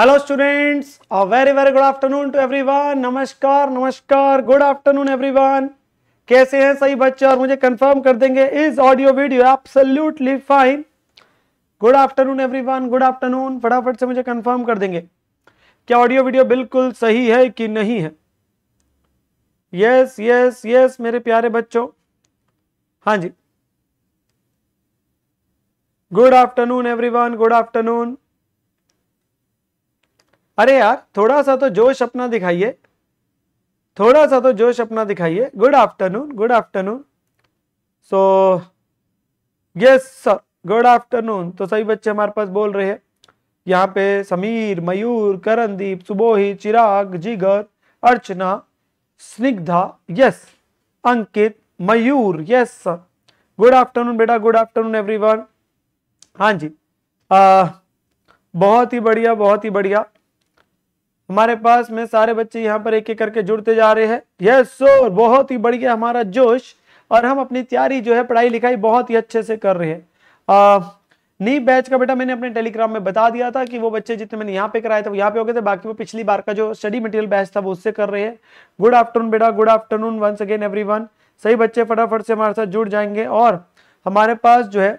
hello students a very very good afternoon to everyone नमस्कार नमस्कार good afternoon everyone कैसे हैं सही बच्चे और मुझे कंफर्म कर देंगे इज ऑडियो वीडियो आप absolutely fine good afternoon everyone good afternoon फटाफट से मुझे कंफर्म कर देंगे क्या ऑडियो वीडियो बिल्कुल सही है कि नहीं है यस यस यस मेरे प्यारे बच्चों हाँ जी good afternoon every good afternoon अरे यार थोड़ा सा तो जोश अपना दिखाइए थोड़ा सा तो जोश अपना दिखाइए good afternoon good afternoon so yes sir good afternoon तो सभी बच्चे हमारे पास बोल रहे हैं यहाँ पे समीर मयूर Karandeep Subohi Chirag Jigar Archana Snigdha yes Ankit Mayur yes sir good afternoon बेटा गुड आफ्टरनून एवरीवन हाँ जी आ, बहुत ही बढ़िया बहुत ही बढ़िया हमारे पास में सारे बच्चे यहाँ पर एक एक करके जुड़ते जा रहे हैं यस सो बहुत ही बढ़िया हमारा जोश और हम अपनी तैयारी जो है पढ़ाई लिखाई बहुत ही अच्छे से कर रहे हैं नी बैच का बेटा मैंने अपने टेलीग्राम में बता दिया था कि वो बच्चे जितने मैंने यहाँ पे कराए थे वो यहाँ पे हो गए थे बाकी वो पिछली बार का जो स्टडी मटेरियल बैच था वो उससे कर रहे हैं गुड आफ्टरनून बेटा good afternoon once again every सही बच्चे फटाफट से हमारे साथ जुड़ जाएंगे और हमारे पास जो है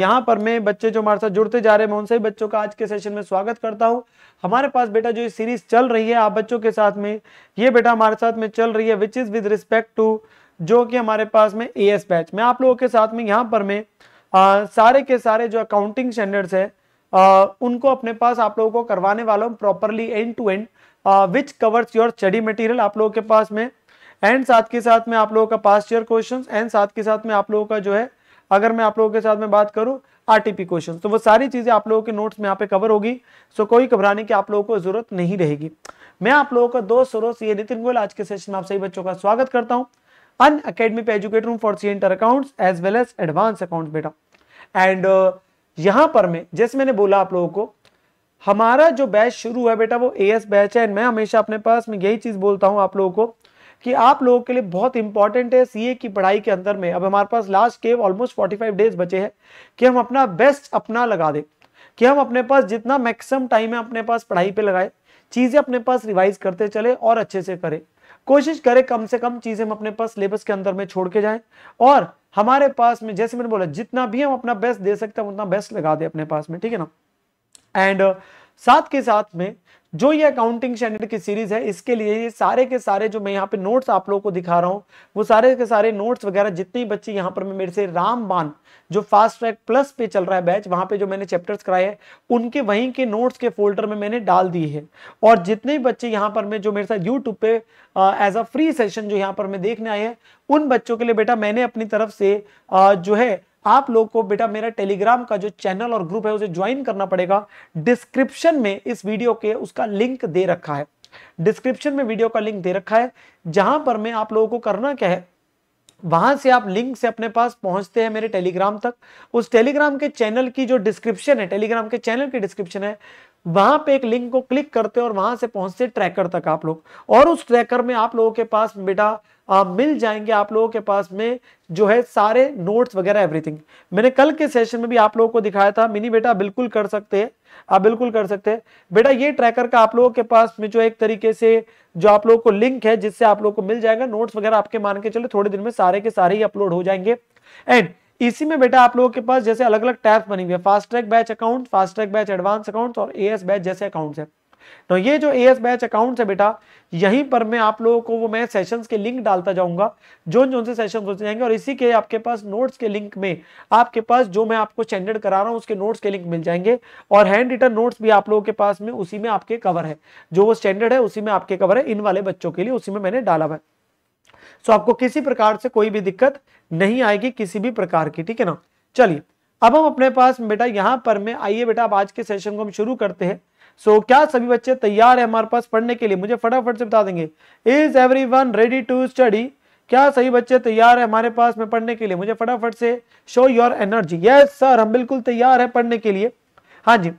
यहाँ पर मैं बच्चे जो हमारे साथ जुड़ते जा रहे हैं मैं उन सही बच्चों का आज के सेशन में स्वागत करता हूँ हमारे पास बेटा जो सीरीज चल रही है आप बच्चों के साथ में ये बेटा हमारे साथ में चल रही है which is with respect to जो कि हमारे पास में ए एस बैच में आप लोगों के साथ में यहाँ पर में आ, सारे के सारे जो अकाउंटिंग स्टैंडर्ड्स है आ, उनको अपने पास आप लोगों को करवाने वाला हूँ properly end to end which covers your study material आप लोगों के पास में एंड साथ के साथ में आप लोगों का पास्ट ईयर क्वेश्चन एंड साथ के साथ में आप लोगों का जो है अगर मैं आप लोगों के साथ में बात करूँ आरटीपी क्वेश्चन तो वो सारी चीजें आप लोगों के नोट्स में यहाँ पे कवर होगी सो कोई घबराने की आप लोगों को जरूरत नहीं रहेगी मैं आप लोगों का दोस्त सरोस ये नितिन गोयल आज के सेशन में आप सभी बच्चों का स्वागत करता हूँ अन अकेडमी पे educator for C inter account as well as advance account बेटा एंड uh, यहाँ पर मैं जैसे मैंने बोला आप लोगों को हमारा जो बैच शुरू है बेटा वो ए बैच है एंड मैं हमेशा अपने पास में यही चीज बोलता हूँ आप लोगों को कि आप लोगों के लिए बहुत इंपॉर्टेंट है सीए की पढ़ाई के अंदर में अब हमारे पास लास्ट के ऑलमोस्ट 45 डेज बचे हैं कि हम अपना बेस्ट अपना लगा दें कि हम अपने पास जितना मैक्सिमम टाइम है अपने पास पढ़ाई पे लगाए चीज़ें अपने पास रिवाइज करते चले और अच्छे से करें कोशिश करें कम से कम चीज़ें हम अपने पास सिलेबस के अंदर में छोड़ के जाए और हमारे पास में जैसे मैंने बोला जितना भी हम अपना बेस्ट दे सकते हैं उतना बेस्ट लगा दे अपने पास में ठीक है ना एंड साथ के साथ में जो ये अकाउंटिंग स्टैंडर्ड की सीरीज है इसके लिए ये सारे के सारे जो मैं यहाँ पे नोट्स आप लोगों को दिखा रहा हूँ वो सारे के सारे नोट्स वगैरह जितने बच्चे यहाँ पर मैं मेरे से रामबान जो फास्ट ट्रैक प्लस पे चल रहा है बैच वहां पे जो मैंने चैप्टर्स कराए हैं उनके वहीं के नोट्स के फोल्डर में मैंने डाल दिए है और जितने बच्चे यहाँ पर मैं जो मेरे साथ यूट्यूब पे एज अ फ्री सेशन जो यहाँ पर मैं देखने आए हैं उन बच्चों के लिए बेटा मैंने अपनी तरफ से आ, जो है आप लोग को बेटा मेरा टेलीग्राम का जो चैनल और ग्रुप है उसे ज्वाइन करना पड़ेगा डिस्क्रिप्शन में इस वीडियो के उसका लिंक दे रखा है डिस्क्रिप्शन में वीडियो का लिंक दे रखा है जहां पर मैं आप लोगों को करना क्या है वहां से आप लिंक से अपने पास पहुंचते हैं मेरे टेलीग्राम तक उस टेलीग्राम के चैनल की जो डिस्क्रिप्शन है टेलीग्राम के चैनल की डिस्क्रिप्शन है वहां पे एक लिंक को क्लिक करते हैं और वहां से पहुंचते ट्रैकर तक आप लोग और उस ट्रैकर में आप लोगों के पास बेटा मिल जाएंगे आप लोगों के पास में जो है सारे नोट्स वगैरह एवरीथिंग मैंने कल के सेशन में भी आप लोगों को दिखाया था मिनी बेटा बिल्कुल कर सकते हैं आप बिल्कुल कर सकते हैं बेटा ये ट्रैकर का आप लोगों के पास में जो एक तरीके से जो आप लोगों को लिंक है जिससे आप लोगों को मिल जाएगा नोट्स वगैरह आपके मान के चले थोड़े दिन में सारे के सारे ही अपलोड हो जाएंगे एंड इसी में बेटा आप लोगों के पास जैसे अलग अलग टैप बनी हुई है fast track batch account fast track batch advance account और एएस बैच जैसे अकाउंट्स है तो ये जो एएस बैच अकाउंट्स है बेटा यहीं पर मैं आप लोगों को वो मैं सेशंस के लिंक डालता जाऊंगा जो जो से सेशन होते जाएंगे और इसी के आपके पास नोट्स के लिंक में आपके पास जो मैं आपको स्टैंडर्ड करा रहा हूं उसके नोट्स के लिंक मिल जाएंगे और हैंड रिटर्न नोट्स भी आप लोगों के पास में उसी में आपके कवर है जो वो स्टैंडर्ड है उसी में आपके कवर है इन वाले बच्चों के लिए उसी में मैंने डाला हुआ है सो तो आपको किसी प्रकार से कोई भी दिक्कत नहीं आएगी किसी भी प्रकार की ठीक है ना चलिए अब हम अपने पास बेटा यहाँ पर में आइए बेटा अब आज के सेशन को हम शुरू करते हैं सो so, क्या सभी बच्चे तैयार है हमारे पास पढ़ने के लिए मुझे फटाफट से बता देंगे is everyone ready to study क्या सही बच्चे तैयार है हमारे पास में पढ़ने के लिए मुझे फटाफट से show your energy yes sir हम बिल्कुल तैयार है पढ़ने के लिए हाँ जी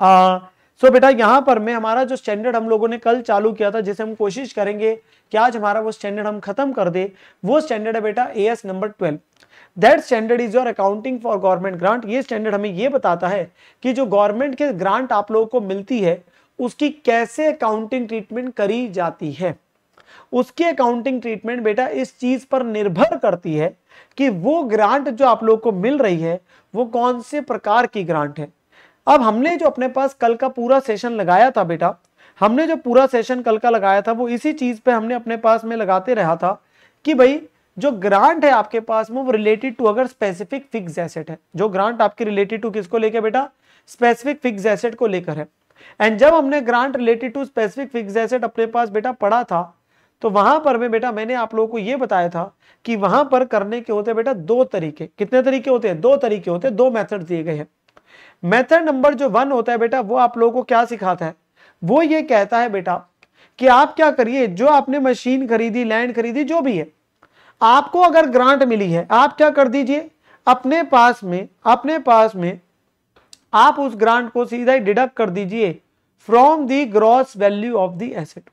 आ, सो so, बेटा यहाँ पर मैं हमारा जो स्टैंडर्ड हम लोगों ने कल चालू किया था जिसे हम कोशिश करेंगे कि आज हमारा वो स्टैंडर्ड हम खत्म कर दे वो स्टैंडर्ड है बेटा A S number twelve that standard is your accounting for government grant ये स्टैंडर्ड हमें ये बताता है कि जो गवर्नमेंट के ग्रांट आप लोगों को मिलती है उसकी कैसे अकाउंटिंग ट्रीटमेंट करी जाती है उसकी अकाउंटिंग ट्रीटमेंट बेटा इस चीज पर निर्भर करती है कि वो ग्रांट जो आप लोगों को मिल रही है वो कौन से प्रकार की ग्रांट है अब हमने जो अपने पास कल का पूरा सेशन लगाया था बेटा हमने जो पूरा सेशन कल का लगाया था वो इसी चीज पे हमने अपने पास में लगाते रहा था कि भाई जो ग्रांट है आपके पास में वो रिलेटेड टू अगर स्पेसिफिक फिक्स एसेट है जो ग्रांट आपके रिलेटेड टू किसको लेकर बेटा स्पेसिफिक फिक्स एसेट को लेकर है एंड जब हमने grant related to specific fix asset अपने पास बेटा पढ़ा था तो वहां पर मैं बेटा मैंने आप लोगों को यह बताया था कि वहां पर करने के होते बेटा दो तरीके कितने तरीके होते हैं दो तरीके होते हैं दो मेथड दिए गए हैं मेथड नंबर जो वन होता है बेटा वो आप लोगों को क्या सिखाता है वो ये कहता है बेटा कि आप क्या करिए जो आपने मशीन खरीदी लैंड खरीदी जो भी है आपको अगर ग्रांट मिली है आप क्या कर दीजिए अपने पास में अपने पास में आप उस ग्रांट को सीधा ही डिडक्ट कर दीजिए from the gross value of the asset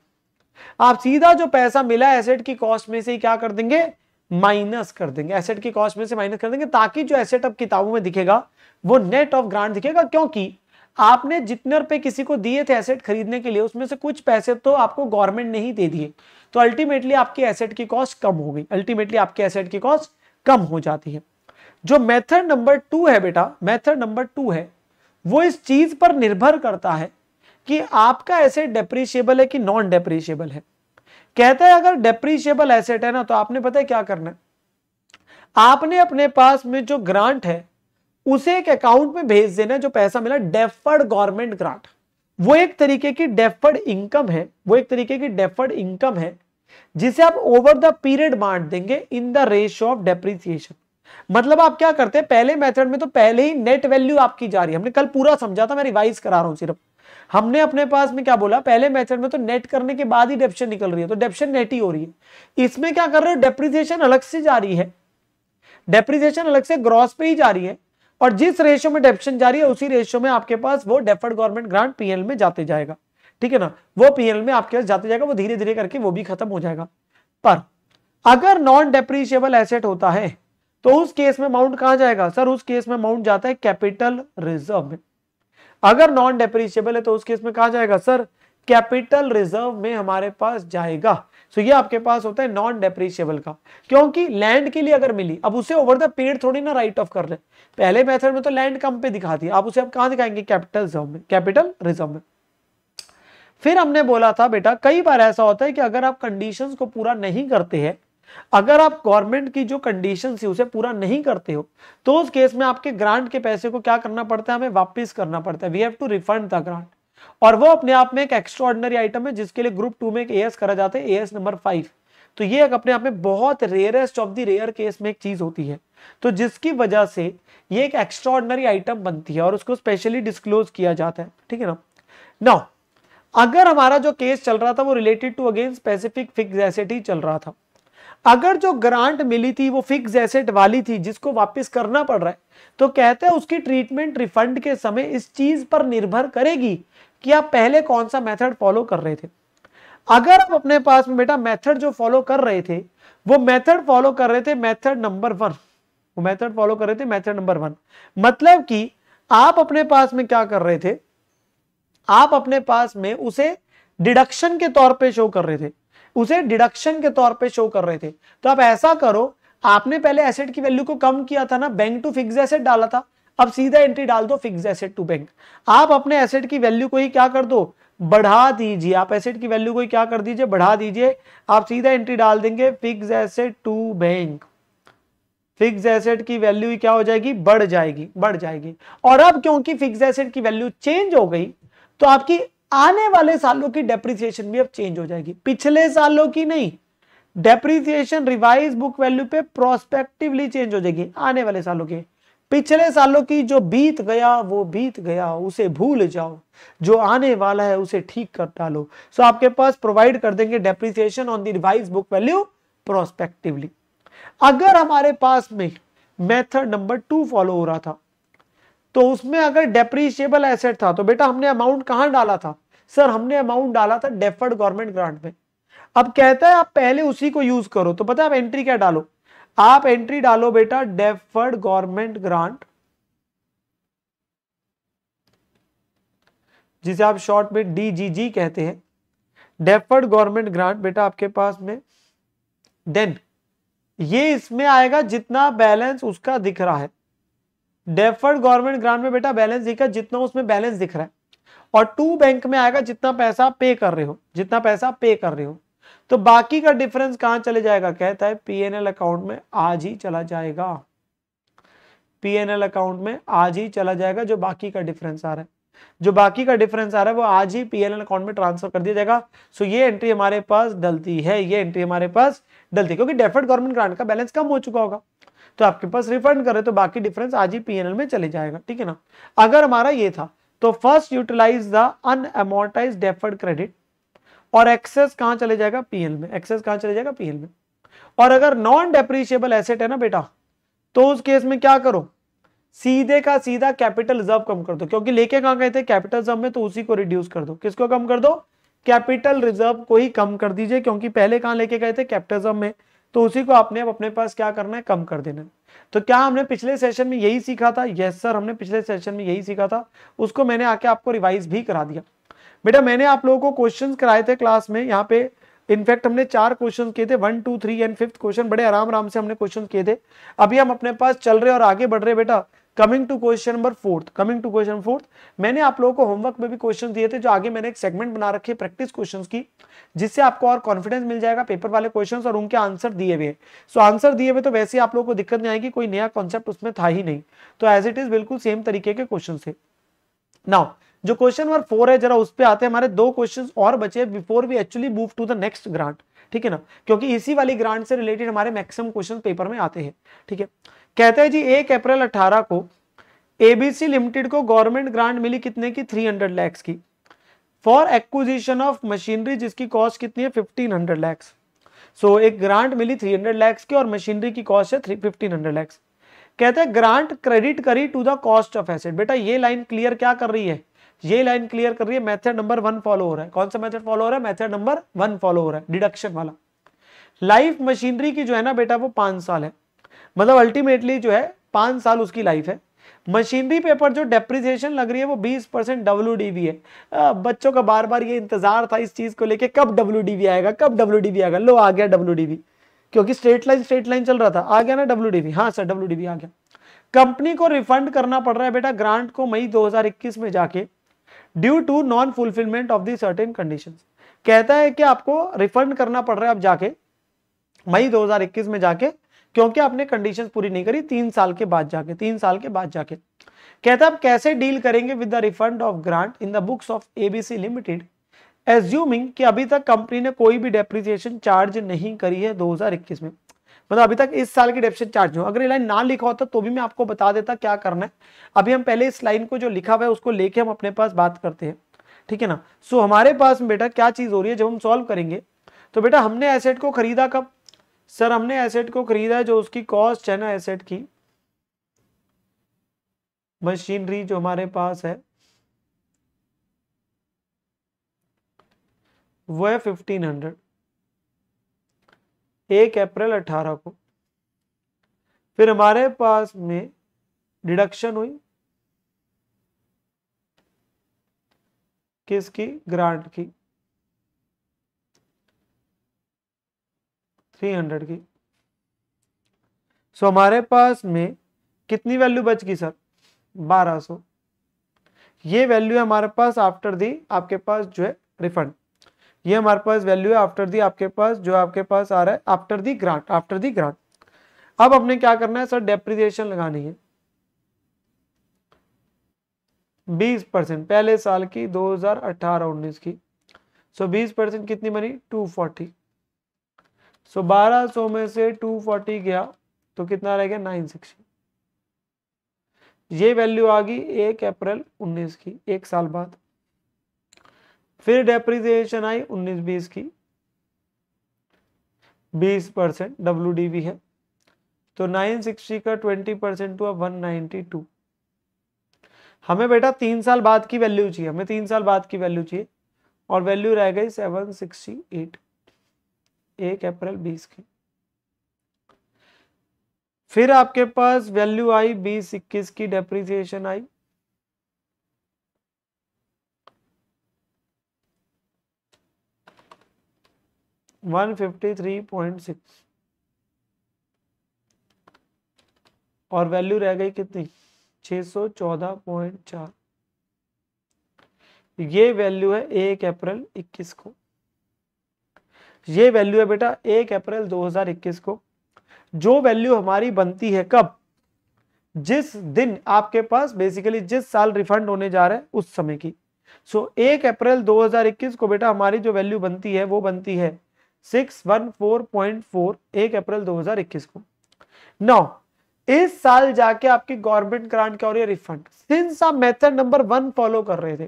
आप सीधा जो पैसा मिला एसेट की कॉस्ट में से क्या कर देंगे माइनस कर देंगे एसेट की कॉस्ट में से माइनस कर देंगे ताकि जो एसेट अब किताबों में दिखेगा वो नेट ऑफ ग्रांट दिखेगा क्योंकि आपने जितने रुपए किसी को दिए थे एसेट खरीदने के लिए उसमें से कुछ पैसे तो आपको गवर्नमेंट ने ही दे दिए तो अल्टीमेटली आपकी एसेट की कॉस्ट कम हो गई अल्टीमेटली आपकी एसेट की कॉस्ट कम हो जाती है जो मेथड नंबर टू है बेटा मेथड नंबर टू है वो इस चीज पर निर्भर करता है कि आपका एसेट डेप्रिशिएबल है कि नॉन डेप्रिशिएबल है कहता है अगर डेप्रिशिएबल एसेट है ना तो आपने पता है क्या करना है आपने अपने पास में जो ग्रांट है उसे एक अकाउंट में भेज देना जो पैसा मिला डेफर्ड गवर्नमेंट ग्रांट वो एक तरीके की डेफर्ड इनकम है वो एक तरीके की डेफर्ड इनकम है जिसे आप ओवर द पीरियड बांट देंगे in the ratio of depreciation मतलब आप क्या करते हैं पहले मेथड में तो पहले ही नेट वैल्यू आपकी जा रही है हमने कल पूरा समझा था मैं रिवाइज करा रहा हूं सिर्फ हमने अपने पास में क्या बोला पहले मेथड में तो नेट करने के बाद ही डेप्शन निकल रही है तो डेप्शन नेट ही हो रही है इसमें क्या कर रहे हो डेप्रिसिएशन अलग से जा रही है डेप्रिसिएशन अलग से ग्रॉस पे ही जा रही है और जिस रेशो में डेप्शन जारी है उसी रेशो में आपके पास वो डेफर्ड गवर्नमेंट ग्रांट पीएल में जाते जाएगा ठीक है ना वो पीएल में आपके पास जाते जाएगा वो धीरे धीरे करके वो भी खत्म हो जाएगा पर अगर नॉन डेप्रीशियबल एसेट होता है तो उस केस में अमाउंट कहां जाएगा सर उस केस में अमाउंट जाता है कैपिटल रिजर्व में अगर नॉन डेप्रीशिएबल है तो उस केस में कहा जाएगा सर कैपिटल रिजर्व में हमारे पास जाएगा सो ये आपके पास होता है नॉन डेप्रीशिएबल का क्योंकि लैंड के लिए अगर मिली अब उसे ओवर द पीरियड थोड़ी ना राइट ऑफ कर ले पहले मेथड में तो लैंड कम पे दिखाती है आप उसे अब कहां दिखाएंगे कैपिटल रिजर्व में कैपिटल रिजर्व में फिर हमने बोला था बेटा कई बार ऐसा होता है कि अगर आप कंडीशंस को पूरा नहीं करते हैं अगर आप गवर्नमेंट की जो कंडीशन है उसे पूरा नहीं करते हो तो उस केस में आपके ग्रांट के पैसे को क्या करना पड़ता है हमें वापस करना पड़ता है we have to refund the grant और वो अपने आप में एक एक्स्ट्रॉर्डनरी आइटम है जिसके लिए ग्रुप टू में एक एएस करा जाता है एएस नंबर फाइव तो ये एक अपने आप में बहुत rarest of the rare case में एक चीज होती है तो जिसकी वजह से ये एक एक्स्ट्रॉर्डनरी आइटम बनती है और उसको स्पेशली डिस्क्लोज किया जाता है ठीक है ना नाउ अगर हमारा जो केस चल रहा था वो related to again specific fix asset ही चल रहा था अगर जो ग्रांट मिली थी वो फिक्स एसेट वाली थी जिसको वापस करना पड़ रहा है तो कहते हैं उसकी ट्रीटमेंट रिफंड के समय इस चीज पर निर्भर करेगी कि आप पहले कौन सा मेथड फॉलो कर रहे थे अगर आप अपने पास में बेटा मेथड जो फॉलो कर रहे थे वो मेथड फॉलो कर रहे थे मेथड नंबर वन वो मेथड फॉलो कर रहे थे मेथड नंबर वन मतलब कि आप अपने पास में क्या कर रहे थे आप अपने पास में उसे डिडक्शन के तौर पे शो कर रहे थे उसे डिडक्शन के तौर पे शो कर रहे थे तो आप ऐसा करो आपने पहले एसेट की वैल्यू को कम किया था ना बैंक टू फिक्स एसेट डाला था अब सीधा एंट्री डाल दो फिक्स एसेट टू बैंक आप अपने एसेट की वैल्यू को ही क्या कर दो बढ़ा दीजिए आप एसेट की वैल्यू को ही क्या कर दीजिए बढ़ा दीजिए आप सीधा एंट्री डाल देंगे fix asset to bank fix asset की वैल्यू क्या हो जाएगी बढ़ जाएगी बढ़ जाएगी और अब क्योंकि फिक्स एसेट की वैल्यू चेंज हो गई तो आपकी आने वाले सालों की डेप्रिसिएशन भी अब चेंज हो जाएगी पिछले सालों की नहीं डेप्रिसिएशन रिवाइज बुक वैल्यू पे प्रोस्पेक्टिवली चेंज हो जाएगी आने वाले सालों के पिछले सालों की जो बीत गया वो बीत गया उसे भूल जाओ जो आने वाला है उसे ठीक कर डालो सो आपके पास प्रोवाइड कर देंगे depreciation on the revise book value prospectively अगर हमारे पास में मेथड नंबर टू फॉलो हो रहा था तो उसमें अगर डेप्रिशिएबल एसेट था तो बेटा हमने अमाउंट कहां डाला था सर हमने अमाउंट डाला था डेफर्ड गवर्नमेंट ग्रांट में अब कहता है आप पहले उसी को यूज करो तो पता है आप एंट्री क्या डालो आप एंट्री डालो बेटा डेफर्ड गवर्नमेंट ग्रांट जिसे आप शॉर्ट में डीजीजी कहते हैं डेफर्ड गवर्नमेंट ग्रांट बेटा आपके पास में देन ये इसमें आएगा जितना बैलेंस उसका दिख रहा है डेफर्ड गवर्नमेंट ग्रांट में बेटा बैलेंस दिखा जितना उसमें बैलेंस दिख रहा है और टू बैंक में आएगा जितना पैसा पे कर रहे हो जितना पैसा पे कर रहे हो तो बाकी का डिफरेंस कहां चले जाएगा कहता है पीएनएल अकाउंट में आज ही चला जाएगा पीएनएल अकाउंट में आज ही चला जाएगा जो बाकी का डिफरेंस आ रहा है जो बाकी का डिफरेंस आ रहा है वो आज ही पीएनएल अकाउंट में ट्रांसफर कर दिया जाएगा सो ये एंट्री हमारे पास डलती है ये एंट्री हमारे पास डलती है क्योंकि डेफर्ड गवर्नमेंट ग्रांट का बैलेंस कम हो चुका होगा तो आपके पास रिफंड करे तो बाकी डिफरेंस आज ही पीएनएल में चले जाएगा ठीक है ना अगर हमारा ये था तो first utilise the unamortise deferred credit और एक्सेस कहां चले जाएगा पीएल में एक्सेस कहां चले जाएगा पीएल में और अगर नॉन डेप्रीशिएबल एसेट है ना बेटा तो उस केस में क्या करो सीधे का सीधा कैपिटल रिजर्व कम कर दो क्योंकि लेके कहा गए थे कैपिटल रिजर्व में तो उसी को रिड्यूस कर दो किसको कम कर दो कैपिटल रिजर्व को ही कम कर दीजिए क्योंकि पहले कहां लेके गए थे कैपिटल रिजर्व में तो उसी को आपने अब अपने पास क्या करना है कम कर देना है तो क्या हमने पिछले सेशन में यही सीखा था यस yes, सर हमने पिछले सेशन में यही सीखा था उसको मैंने आके आपको रिवाइज भी करा दिया बेटा मैंने आप लोगों को क्वेश्चंस कराए थे क्लास में यहाँ पे इनफैक्ट हमने चार क्वेश्चन किए थे one two three and fifth question बड़े आराम आराम से हमने क्वेश्चन किए थे अभी हम अपने पास चल रहे और आगे बढ़ रहे बेटा coming to question number fourth coming to question fourth मैंने आप लोगों को होमवर्क में भी क्वेश्चन दिए थे जो आगे मैंने एक सेगमेंट बना रखे प्रैक्टिस क्वेश्चन की जिससे आपको और कॉन्फिडेंस मिल जाएगा पेपर वाले क्वेश्चन और उनके आंसर दिए हुए सो आंसर दिए हुए तो वैसे आप लोगों को दिक्कत नहीं आएगी कोई नया कॉन्सेप्ट उसमें था ही नहीं तो एज इट इज बिल्कुल सेम तरीके के क्वेश्चन थे नाउ जो क्वेश्चन नंबर फोर है जरा उस पर आते हैं हमारे दो क्वेश्चन और बचे before we actually move to the next grant ठीक है ना क्योंकि इसी वाली ग्रांट से रिलेटेड हमारे मैक्सिमम क्वेश्चन पेपर में आते हैं ठीक है कहते हैं जी एक अप्रैल अठारह को एबीसी लिमिटेड को गवर्नमेंट ग्रांट मिली कितने की थ्री हंड्रेड लैक्स की फॉर एक्विजिशन ऑफ मशीनरी जिसकी कॉस्ट कितनी है फिफ्टीन हंड्रेड लैक्स सो एक ग्रांट मिली थ्री हंड्रेड लैक्स की और मशीनरी की कॉस्ट है थ्री फिफ्टीन हंड्रेड लैक्स कहते हैं ग्रांट क्रेडिट करी to the cost of asset बेटा ये लाइन क्लियर क्या कर रही है ये लाइन क्लियर कर रही है मेथड नंबर वन फॉलो हो रहा है कौन सा मेथड फॉलो हो रहा है मेथड नंबर वन फॉलो हो रहा है डिडक्शन वाला लाइफ मशीनरी की जो है ना बेटा वो पांच साल है मतलब अल्टीमेटली जो है पांच साल उसकी लाइफ है मशीनरी पेपर जो डेप्रिसिएशन लग रही है वो बीस परसेंट डब्ल्यू है आ, बच्चों का बार बार ये इंतजार था इस चीज को लेके कब डब्ल्यू आएगा कब डब्ल्यू आएगा लो आ गया डब्ल्यू क्योंकि स्ट्रेट लाइन स्ट्रेट लाइन चल रहा था आ गया ना डब्ल्यू डी हाँ सर डब्ल्यू आ गया कंपनी को रिफंड करना पड़ रहा है बेटा ग्रांट को मई 2021 में जाके due to non fulfilment of the certain condition कहता है कि आपको रिफंड करना पड़ रहा है आप जाके मई 2021 में जाके क्योंकि आपने कंडीशन पूरी नहीं करी तीन साल के बाद जाके तीन साल के बाद जाके कहता आप कैसे डील करेंगे with the refund of grant in the books of ABC limited assuming कि अभी तक कंपनी ने कोई भी डेप्रिसिएशन चार्ज नहीं करी है 2021 में मतलब अभी तक इस साल की डेफिसिट चार्ज नहीं हो अगर ये लाइन ना लिखा होता तो भी मैं आपको बता देता क्या करना है अभी हम पहले इस लाइन को जो लिखा हुआ है उसको लेके हम अपने पास बात करते हैं ठीक है ना सो हमारे पास बेटा क्या चीज़ हो रही है जब हम सॉल्व करेंगे तो बेटा हमने एसेट को खरीदा कब सर हमने एसेट को खरीदा जो उसकी कॉस्ट है ना एसेट की मशीनरी जो हमारे पास है वो है फिफ्टीन हंड्रेड एक अप्रैल अठारह को फिर हमारे पास में डिडक्शन हुई किसकी ग्रांट की 300 की सो हमारे पास में कितनी वैल्यू बच गई सर 1200 ये वैल्यू है हमारे पास आफ्टर दी आपके पास जो है रिफंड ये हमारे पास वैल्यू है आफ्टर दी आपके पास जो आपके पास आ रहा है after the grant after the grant अब अपने क्या करना है सर डेप्रीजिएशन लगानी है 20 परसेंट पहले साल की 2018-19 की सो so 20 परसेंट कितनी बनी 240 सो so 1200 में से 240 गया तो कितना रह गया 960 ये वैल्यू आ गई एक अप्रैल 19 की एक साल बाद फिर डेप्रीजिएशन आई उन्नीस बीस की बीस परसेंट डब्ल्यू डी भी है तो नाइन का ट्वेंटी परसेंट हुआ वन टू हमें बेटा तीन साल बाद की वैल्यू चाहिए हमें तीन साल बाद की वैल्यू चाहिए और वैल्यू रह गई सेवन सिक्सटी एट एक अप्रैल बीस की फिर आपके पास वैल्यू आई बीस इक्कीस की डेप्रीसिएशन आई 153.6 और वैल्यू रह गई कितनी 614.4 ये वैल्यू है एक अप्रैल 21 को ये वैल्यू है बेटा एक अप्रैल 2021 को जो वैल्यू हमारी बनती है कब जिस दिन आपके पास बेसिकली जिस साल रिफंड होने जा रहा है उस समय की सो so, एक अप्रैल 2021 को बेटा हमारी जो वैल्यू बनती है वो बनती है 614.4 एक अप्रैल 2021 को नौ इस साल जाके आपकी गवर्नमेंट ग्रांट क्या हो रही है रिफंड सिंस आप मेथड नंबर वन फॉलो कर रहे थे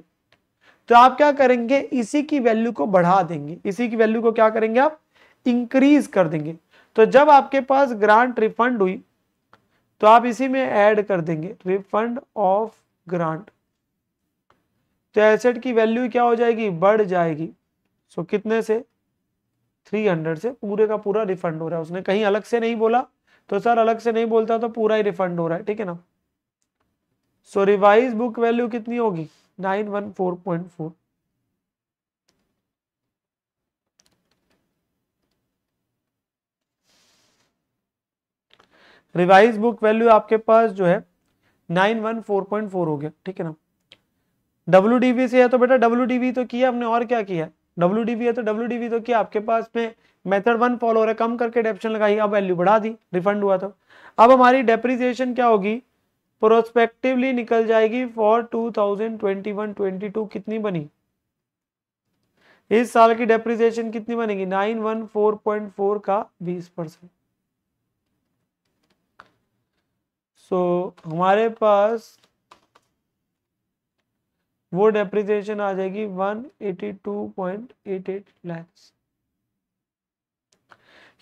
तो आप क्या करेंगे इसी की वैल्यू को बढ़ा देंगे इसी की वैल्यू को क्या करेंगे आप इंक्रीज कर देंगे तो जब आपके पास ग्रांट रिफंड हुई तो आप इसी में ऐड कर देंगे रिफंड ऑफ ग्रांट तो एसेट की वैल्यू क्या हो जाएगी बढ़ जाएगी सो कितने से थ्री हंड्रेड से पूरे का पूरा रिफंड हो रहा है उसने कहीं अलग से नहीं बोला तो सर अलग से नहीं बोलता तो पूरा ही रिफंड हो रहा है ठीक है ना सो रिवाइज बुक वैल्यू कितनी होगी nine one four point four revise book value आपके पास जो है nine one four point four हो गया ठीक है ना डब्ल्यू से है तो बेटा डब्ल्यू तो किया हमने और क्या किया डब्ल्यू है तो डब्ल्यू तो क्या आपके पास में मेथड वन फॉलो हो रहा है कम करके डेप्शन लगाई अब वैल्यू बढ़ा दी रिफंड हुआ तो अब हमारी डेप्रिसिएशन क्या होगी प्रोस्पेक्टिवली निकल जाएगी फॉर 2021-22 कितनी बनी इस साल की डेप्रिसिएशन कितनी बनेगी 914.4 का 20 परसेंट सो so, हमारे पास वो डेप्रिसिएशन आ जाएगी 182.88 लाख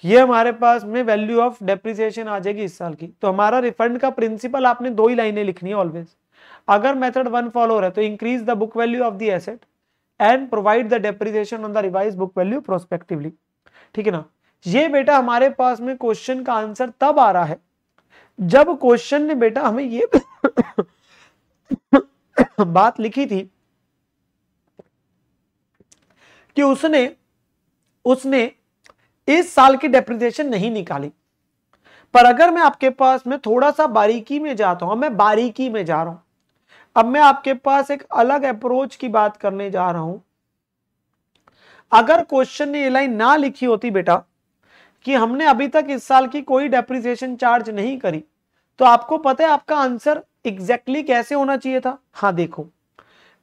ये हमारे पास में वैल्यू ऑफ डेप्रिसिएशन आ जाएगी इस साल की तो हमारा रिफंड का प्रिंसिपल आपने दो ही लाइनें लिखनी है ऑलवेज अगर मेथड वन फॉलो रहा है तो increase the book value of the asset and provide the depreciation on the revise book value prospectively ठीक है ना ये बेटा हमारे पास में क्वेश्चन का आंसर तब आ रहा है जब क्वेश्चन ने बेटा हमें ये बात लिखी थी कि उसने उसने इस साल की डेप्रिसिएशन नहीं निकाली पर अगर मैं आपके पास मैं थोड़ा सा बारीकी में जाता हूं मैं बारीकी में जा रहा हूं अब मैं आपके पास एक अलग अप्रोच की बात करने जा रहा हूं अगर क्वेश्चन ने ये लाइन ना लिखी होती बेटा कि हमने अभी तक इस साल की कोई डेप्रिसिएशन चार्ज नहीं करी तो आपको पता है आपका आंसर एग्जैक्टली exactly कैसे होना चाहिए था हाँ देखो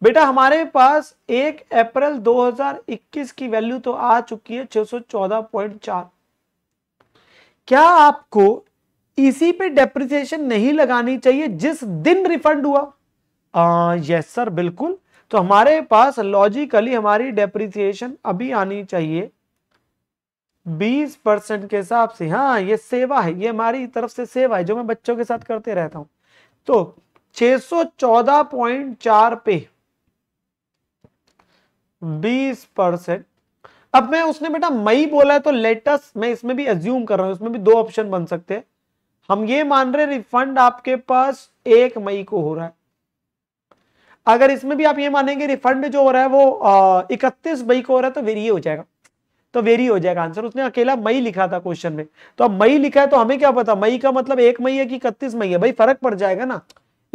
बेटा हमारे पास एक अप्रैल 2021 की वैल्यू तो आ चुकी है 614.4 क्या आपको इसी पे डेप्रिसिएशन नहीं लगानी चाहिए जिस दिन रिफंड हुआ आ, यस सर बिल्कुल तो हमारे पास लॉजिकली हमारी डेप्रिसिएशन अभी आनी चाहिए 20 परसेंट के हिसाब से हाँ ये सेवा है ये हमारी तरफ से सेवा है जो मैं बच्चों के साथ करते रहता हूं तो 614.4 पे 20 परसेंट अब मैं उसने बेटा मई बोला है तो लेटस मैं इसमें भी एज्यूम कर रहा हूं इसमें भी दो ऑप्शन बन सकते हैं हम ये मान रहे रिफंड आपके पास एक मई को हो रहा है अगर इसमें भी आप ये मानेंगे रिफंड जो हो रहा है वो इकतीस मई को हो रहा है तो फिर ये हो जाएगा तो वेरी हो जाएगा आंसर उसने अकेला मई लिखा था क्वेश्चन में तो अब मई लिखा है तो हमें क्या पता मई का मतलब एक मई है कि इकतीस मई है भाई फर्क पड़ जाएगा ना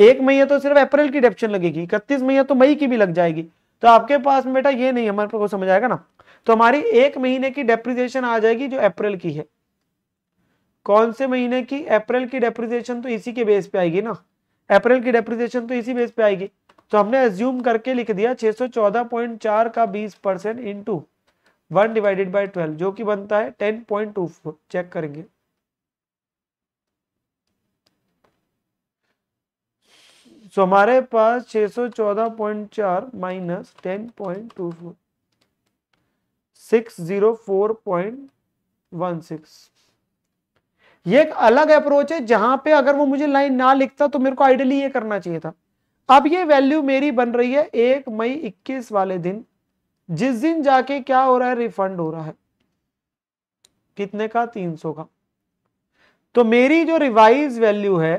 एक मई है तो सिर्फ अप्रैल की डेप्शन लगेगी इकतीस मई है तो मई की भी लग जाएगी तो आपके पास बेटा ये नहीं हमारे को समझ आएगा ना तो हमारी एक महीने की डेप्रिसिएशन आ जाएगी जो अप्रैल की है कौन से महीने की अप्रैल की डेप्रिसिएशन तो इसी के बेस पे आएगी ना अप्रैल की डेप्रिसिएशन तो इसी बेस पे आएगी तो हमने एज्यूम करके लिख दिया 614.4 का 20 percent into one divided by twelve जो कि बनता है ten point two four check करेंगे सो हमारे पास छह सौ चौदह पॉइंट चार minus ten point two four six zero four point one six ये एक अलग अप्रोच है जहां पे अगर वो मुझे लाइन ना लिखता तो मेरे को आइडियली ये करना चाहिए था अब ये वैल्यू मेरी बन रही है एक मई इक्कीस वाले दिन जिस दिन जाके क्या हो रहा है रिफंड हो रहा है कितने का 300 का तो मेरी जो रिवाइज वैल्यू है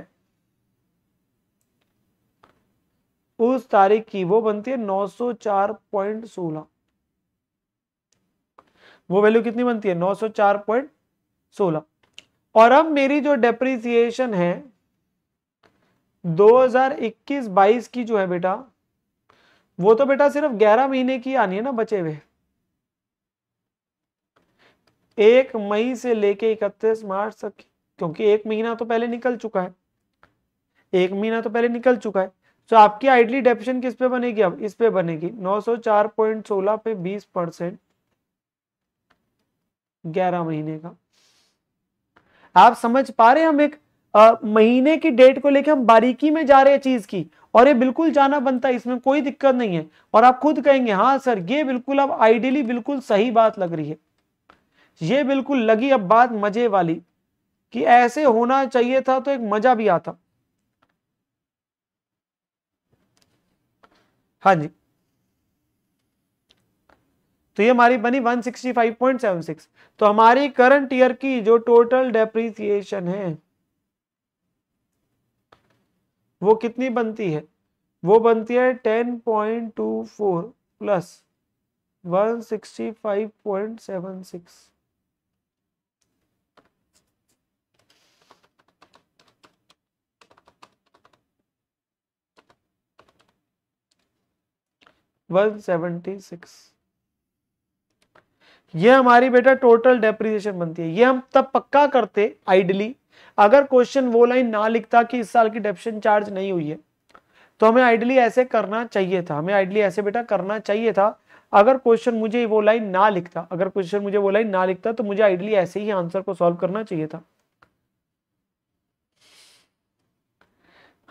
उस तारीख की वो बनती है 904.16 वो वैल्यू कितनी बनती है 904.16 और अब मेरी जो डेप्रिसिएशन है 2021-22 की जो है बेटा वो तो बेटा सिर्फ ग्यारह महीने की आनी है ना बचे हुए एक मई से लेके इकतीस मार्च तक क्योंकि एक महीना तो पहले निकल चुका है एक महीना तो पहले निकल चुका है तो आपकी आइडली डेप्शन किस पे बनेगी अब इस पे बनेगी 904.16 पे 20 परसेंट ग्यारह महीने का आप समझ पा रहे हम एक आ, महीने की डेट को लेकर हम बारीकी में जा रहे हैं चीज की और ये बिल्कुल जाना बनता है इसमें कोई दिक्कत नहीं है और आप खुद कहेंगे हाँ सर ये बिल्कुल अब आइडियली बिल्कुल सही बात लग रही है ये बिल्कुल लगी अब बात मजे वाली कि ऐसे होना चाहिए था तो एक मजा भी आता हाँ जी तो ये हमारी बनी 165.76 तो हमारी करंट ईयर की जो टोटल डेप्रीसिएशन है वो कितनी बनती है वो बनती है ten point two four plus one sixty five point seven six one seventy six ये हमारी बेटा टोटल डेप्रिसिएशन बनती है ये हम तब पक्का करते आइडली अगर क्वेश्चन वो लाइन ना लिखता कि इस साल की डेप्शन चार्ज नहीं हुई है तो हमें आइडली ऐसे करना चाहिए था हमें आइडली ऐसे बेटा करना चाहिए था अगर क्वेश्चन मुझे वो लाइन ना लिखता अगर क्वेश्चन मुझे वो लाइन ना लिखता तो मुझे आइडली ऐसे ही आंसर को सॉल्व करना चाहिए था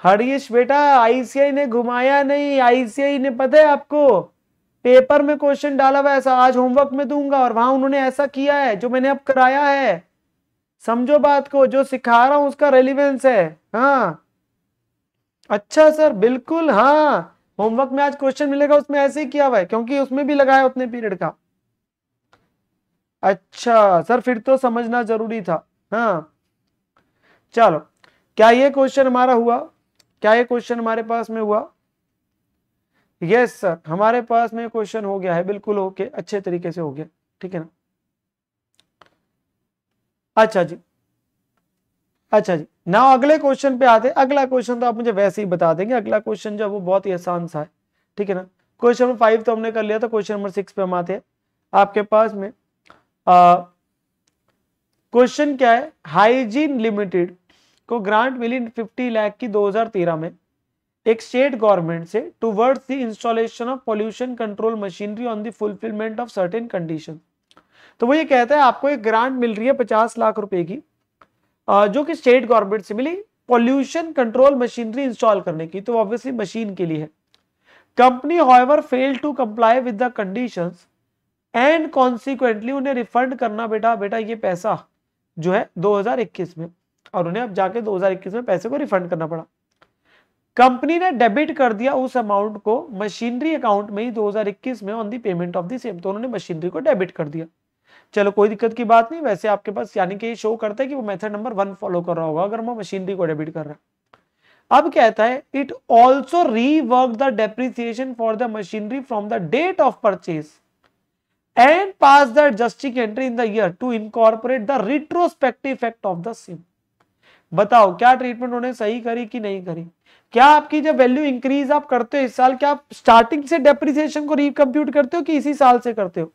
हरीश बेटा आईसीआई ने घुमाया नहीं आईसीआई ने पता है आपको पेपर में क्वेश्चन डाला हुआ ऐसा आज होमवर्क में दूंगा और वहां उन्होंने ऐसा किया है जो मैंने अब कराया है समझो बात को जो सिखा रहा हूं उसका रेलिवेंस है हाँ अच्छा सर बिल्कुल हाँ होमवर्क में आज क्वेश्चन मिलेगा उसमें ऐसे ही किया हुआ है क्योंकि उसमें भी लगाया उतने पीरियड का अच्छा सर फिर तो समझना जरूरी था हाँ चलो क्या ये क्वेश्चन हमारा हुआ क्या ये क्वेश्चन हमारे पास में हुआ यस सर हमारे पास में क्वेश्चन हो गया है बिल्कुल ओके अच्छे तरीके से हो गया ठीक है ना अच्छा जी अच्छा जी ना अगले क्वेश्चन पे आते अगला क्वेश्चन तो आप मुझे वैसे ही बता देंगे अगला क्वेश्चन जो वो बहुत ही आसान सा है ठीक है ना क्वेश्चन नंबर फाइव तो हमने कर लिया था क्वेश्चन नंबर सिक्स पे हम आते हैं आपके पास में क्वेश्चन क्या है हाइजीन लिमिटेड को ग्रांट मिली फिफ्टी लाख की 2013 में एक स्टेट गवर्नमेंट से towards the installation of pollution control machinery on the fulfilment of certain conditions तो वो ये कहता है आपको एक ग्रांट मिल रही है पचास लाख रुपए की जो कि स्टेट गवर्नमेंट से मिली पॉल्यूशन कंट्रोल मशीनरी इंस्टॉल करने की तो ऑब्वियसली मशीन के लिए है company however fail to comply with the condition and consequently उन्हें रिफंड करना बेटा बेटा ये पैसा जो है 2021 में और उन्हें अब जाके 2021 में पैसे को रिफंड करना पड़ा कंपनी ने डेबिट कर दिया उस अमाउंट को मशीनरी अकाउंट में ही 2021 में on the payment of the same तो उन्होंने मशीनरी को डेबिट कर दिया चलो कोई दिक्कत की बात नहीं वैसे आपके पास यानी कि शो करता है कि वो मेथड नंबर वन फॉलो कर रहा होगा अगर वो मशीनरी को डेबिट कर रहा अब कहता है it also rework the depreciation for the machinery from the date of purchase and pass the adjusting entry in the year to incorporate the retrospective effect of the same बताओ क्या treatment उन्होंने सही करी कि नहीं करी क्या आपकी जब वैल्यू इंक्रीज आप करते हो इस साल क्या आप स्टार्टिंग से डेप्रिसिएशन को रिकम्प्यूट करते हो कि इसी साल से करते हो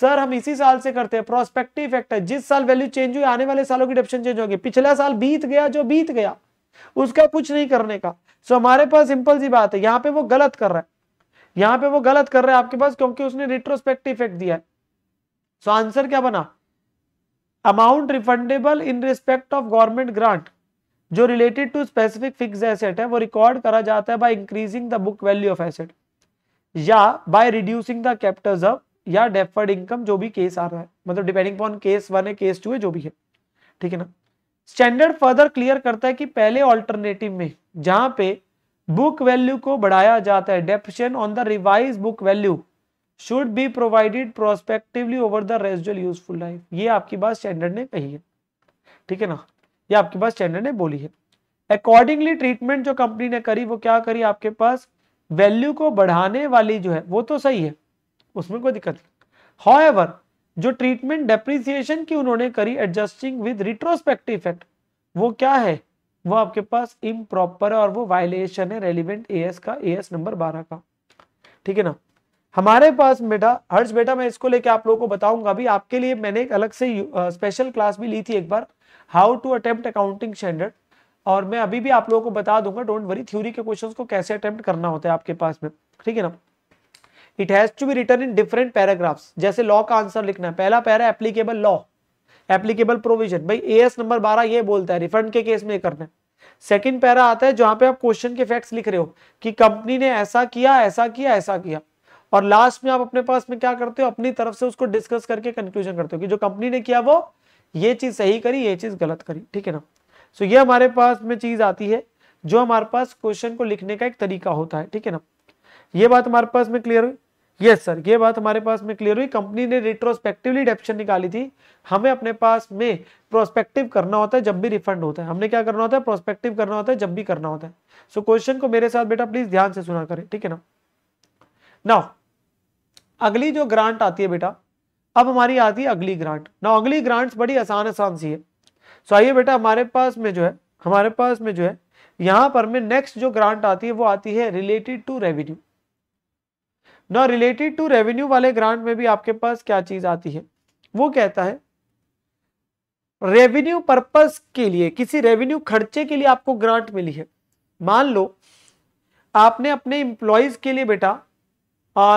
सर हम इसी साल से करते हैं प्रोस्पेक्टिव इफेक्ट है जिस साल वैल्यू चेंज हुई आने वाले सालों की डिप्शन चेंज होगी पिछला साल बीत गया जो बीत गया उसका कुछ नहीं करने का सो हमारे पास सिंपल सी बात है यहाँ पे वो गलत कर रहा है यहाँ पे वो गलत कर रहा है आपके पास क्योंकि उसने रिट्रोस्पेक्टिव इफेक्ट दिया है सो आंसर क्या बना amount refundable in respect of government grant जो related to specific fix asset है वो रिकॉर्ड करा जाता है by increasing the book value of asset या बाय रिड्यूसिंग द ऑफ या डेफर्ड इनकम जो भी केस आ रहा है मतलब डिपेंडिंग अपॉन केस वन है केस टू है जो भी है ठीक है ना स्टैंडर्ड फर्दर क्लियर करता है कि पहले ऑल्टरनेटिव में जहां पे बुक वैल्यू को बढ़ाया जाता है depreciation on the revise book value should be provided prospectively over the residual useful life ये आपकी बात स्टैंडर्ड ने कही है ठीक है ना ये आपके पास स्टैंडर्ड ने बोली है अकॉर्डिंगली ट्रीटमेंट जो कंपनी ने करी वो क्या करी आपके पास वैल्यू को बढ़ाने वाली जो है वो तो सही है उसमें कोई दिक्कत नहीं हाउएवर जो ट्रीटमेंट डेप्रिसिएशन की उन्होंने करी एडजस्टिंग विद रिट्रोस्पेक्टिव इफेक्ट वो क्या है वो आपके पास इम्प्रॉपर है और वो वायलेशन है रेलिवेंट एएस का एएस नंबर बारह का ठीक है ना हमारे पास बेटा हर्ष बेटा मैं इसको लेके आप लोगों को बताऊंगा अभी आपके लिए मैंने एक अलग से स्पेशल क्लास भी ली थी एक बार how to attempt accounting standard और मैं अभी भी आप लोगों को बता दूंगा डोंट वरी थ्योरी के क्वेश्चंस को कैसे अटेम्प्ट करना होता है आपके पास में ठीक है ना it has to be written in different paragraphs जैसे लॉ का आंसर लिखना है पहला para applicable law applicable provision भाई ए एस नंबर बारह ये बोलता है रिफंड के केस में करना है सेकंड पैरा आता है जहां पे आप क्वेश्चन के फैक्ट्स लिख रहे हो कि कंपनी ने ऐसा किया ऐसा किया ऐसा किया और लास्ट में आप अपने पास में क्या करते हो अपनी तरफ से उसको डिस्कस करके कंक्लूजन करते हो कि जो कंपनी ने किया वो ये चीज सही करी ये चीज गलत करी ठीक है ना सो so, ये हमारे पास में चीज आती है जो हमारे पास क्वेश्चन को लिखने का एक तरीका होता है ठीक है ना ये बात हमारे पास में क्लियर हुई यस सर ये बात हमारे पास में क्लियर हुई कंपनी ने रिट्रोस्पेक्टिवली डेप्शन निकाली थी हमें अपने पास में प्रोस्पेक्टिव करना होता है जब भी रिफंड होता है हमने क्या करना होता है प्रोस्पेक्टिव करना होता है जब भी करना होता है सो so, क्वेश्चन को मेरे साथ बेटा प्लीज ध्यान से सुना करें ठीक है ना नाउ अगली जो ग्रांट आती है बेटा अब हमारी आती है अगली ग्रांट नाउ अगली ग्रांट बड़ी आसान आसान सी है सो आइए बेटा हमारे पास में जो है हमारे पास में जो है यहाँ पर में नेक्स्ट जो ग्रांट आती है वो आती है रिलेटेड टू रेवेन्यू ना रिलेटेड टू रेवेन्यू वाले ग्रांट में भी आपके पास क्या चीज आती है वो कहता है रेवेन्यू पर्पस के लिए किसी रेवेन्यू खर्चे के लिए आपको ग्रांट मिली है मान लो आपने अपने इंप्लॉयज के लिए बेटा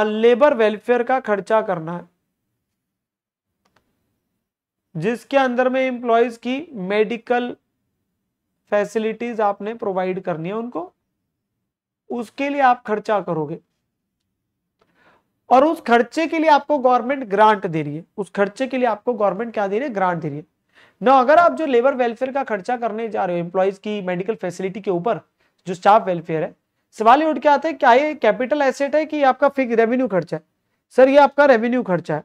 लेबर वेलफेयर का खर्चा करना है जिसके अंदर में इंप्लॉयज की मेडिकल फैसिलिटीज आपने प्रोवाइड करनी है उनको उसके लिए आप खर्चा करोगे और उस खर्चे के लिए आपको गवर्नमेंट ग्रांट दे रही है उस खर्चे के लिए आपको गवर्नमेंट क्या दे रही है ग्रांट दे रही है ना अगर आप जो लेबर वेलफेयर का खर्चा करने जा रहे हो एम्प्लॉयज की मेडिकल फैसिलिटी के ऊपर जो स्टाफ वेलफेयर है सवाल ये उठ के आता है क्या ये कैपिटल एसेट है कि आपका फिक्स रेवेन्यू खर्चा है सर ये आपका रेवेन्यू खर्चा है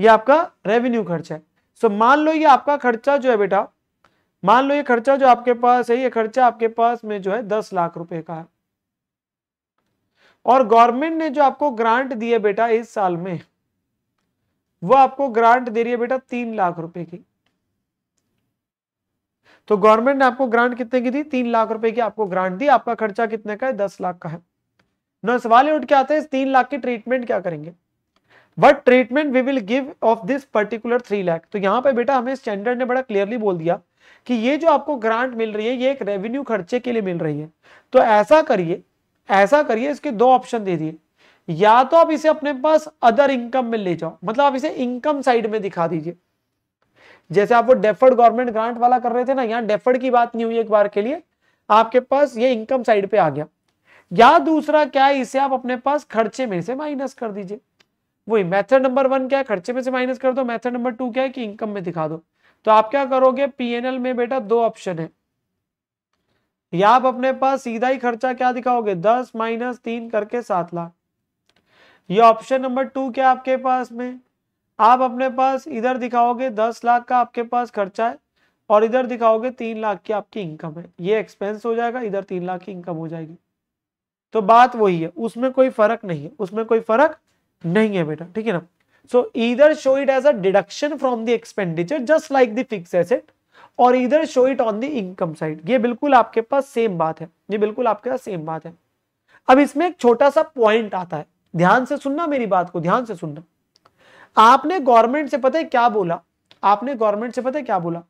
ये आपका रेवेन्यू खर्चा है सो मान लो ये आपका खर्चा जो है बेटा मान लो ये खर्चा जो आपके पास है ये खर्चा आपके पास में जो है दस लाख रुपए का है और गवर्नमेंट ने जो आपको ग्रांट दिया बेटा इस साल में वो आपको ग्रांट दे रही है बेटा तीन लाख रुपए की तो गवर्नमेंट ने आपको ग्रांट कितने की दी तीन लाख रुपए की आपको ग्रांट दी आपका खर्चा कितने का है दस लाख का है न सवाल उठ के आता है इस तीन लाख की ट्रीटमेंट क्या करेंगे what treatment we will give of this particular three lakh तो यहां पर बेटा हमें स्टैंडर्ड ने बड़ा क्लियरली बोल दिया कि ये जो आपको ग्रांट मिल रही है ये एक रेवेन्यू खर्चे के लिए मिल रही है तो ऐसा करिए ऐसा करिए इसके दो ऑप्शन दे दिए या तो आप इसे अपने पास अदर इनकम में ले जाओ मतलब आप इसे इनकम साइड में दिखा दीजिए जैसे आप वो डेफर्ड गवर्नमेंट ग्रांट वाला कर रहे थे ना यहाँ डेफर्ड की बात नहीं हुई एक बार के लिए आपके पास ये इनकम साइड पे आ गया या दूसरा क्या है इसे आप अपने पास खर्चे में से माइनस कर दीजिए वही मेथड नंबर वन क्या है खर्चे में से माइनस कर दो मेथड नंबर टू क्या है कि इनकम में दिखा दो तो आप क्या करोगे पीएनएल में बेटा दो ऑप्शन है या आप अपने पास सीधा ही खर्चा क्या दिखाओगे दस माइनस तीन करके सात लाख ये ऑप्शन नंबर टू क्या आपके पास में आप अपने पास इधर दिखाओगे दस लाख का आपके पास खर्चा है और इधर दिखाओगे तीन लाख की आपकी इनकम है ये एक्सपेंस हो जाएगा इधर तीन लाख की इनकम हो जाएगी तो बात वही है उसमें कोई फर्क नहीं है उसमें कोई फर्क नहीं है बेटा ठीक है ना सो इधर show it as a deduction from the expenditure just like the fix asset और इधर show it on the income side ये बिल्कुल आपके पास सेम बात है ये बिल्कुल आपके पास सेम बात है अब इसमें एक छोटा सा पॉइंट आता है ध्यान से सुनना मेरी बात को ध्यान से सुनना आपने गवर्नमेंट से पता है क्या बोला आपने गवर्नमेंट से पता है क्या बोला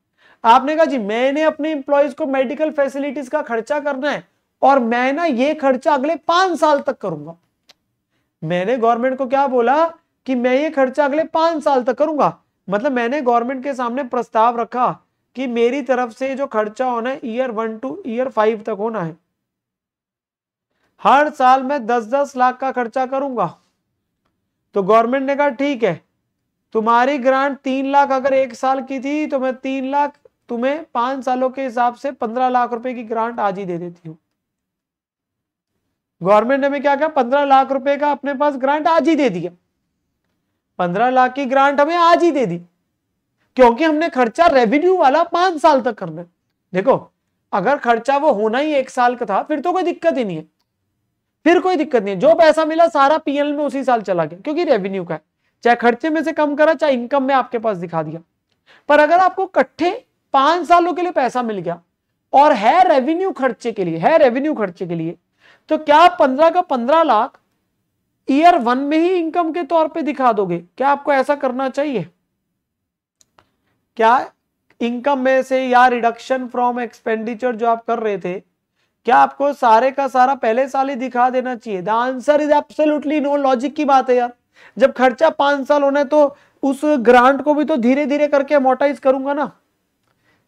आपने कहा जी मैंने अपने इंप्लॉयज को मेडिकल फैसिलिटीज का खर्चा करना है और मैं ना ये खर्चा अगले पांच साल तक करूंगा मैंने गवर्नमेंट को क्या बोला कि मैं ये खर्चा अगले पांच साल तक करूंगा मतलब मैंने गवर्नमेंट के सामने प्रस्ताव रखा कि मेरी तरफ से जो खर्चा होना है year one two year five तक होना है हर साल मैं दस दस लाख का खर्चा करूंगा तो गवर्नमेंट ने कहा ठीक है तुम्हारी ग्रांट तीन लाख अगर एक साल की थी तो मैं तीन लाख तुम्हें पांच सालों के हिसाब से पंद्रह लाख रुपए की ग्रांट आज ही दे देती हूँ गवर्नमेंट ने हमें क्या कहा पंद्रह लाख रुपए का अपने पास ग्रांट आज ही दे दिया पंद्रह लाख की ग्रांट हमें आज ही दे दी क्योंकि हमने खर्चा रेवेन्यू वाला पांच साल तक करना है देखो अगर खर्चा वो होना ही एक साल का था फिर तो कोई दिक्कत ही नहीं है फिर कोई दिक्कत नहीं है जो पैसा मिला सारा पीएल में उसी साल चला गया क्योंकि रेवेन्यू का है चाहे खर्चे में से कम करा चाहे इनकम में आपके पास दिखा दिया पर अगर आपको कट्ठे पांच सालों के लिए पैसा मिल गया और है रेवेन्यू खर्चे के लिए है रेवेन्यू खर्चे के लिए तो क्या पंद्रह का पंद्रह लाख ईयर वन में ही इनकम के तौर पे दिखा दोगे क्या आपको ऐसा करना चाहिए क्या इनकम में से या रिडक्शन फ्रॉम एक्सपेंडिचर जो आप कर रहे थे क्या आपको सारे का सारा पहले साल ही दिखा देना चाहिए the answer is absolutely no logic की बात है यार जब खर्चा पांच साल होना है तो उस ग्रांट को भी तो धीरे धीरे करके मोटाइज करूंगा ना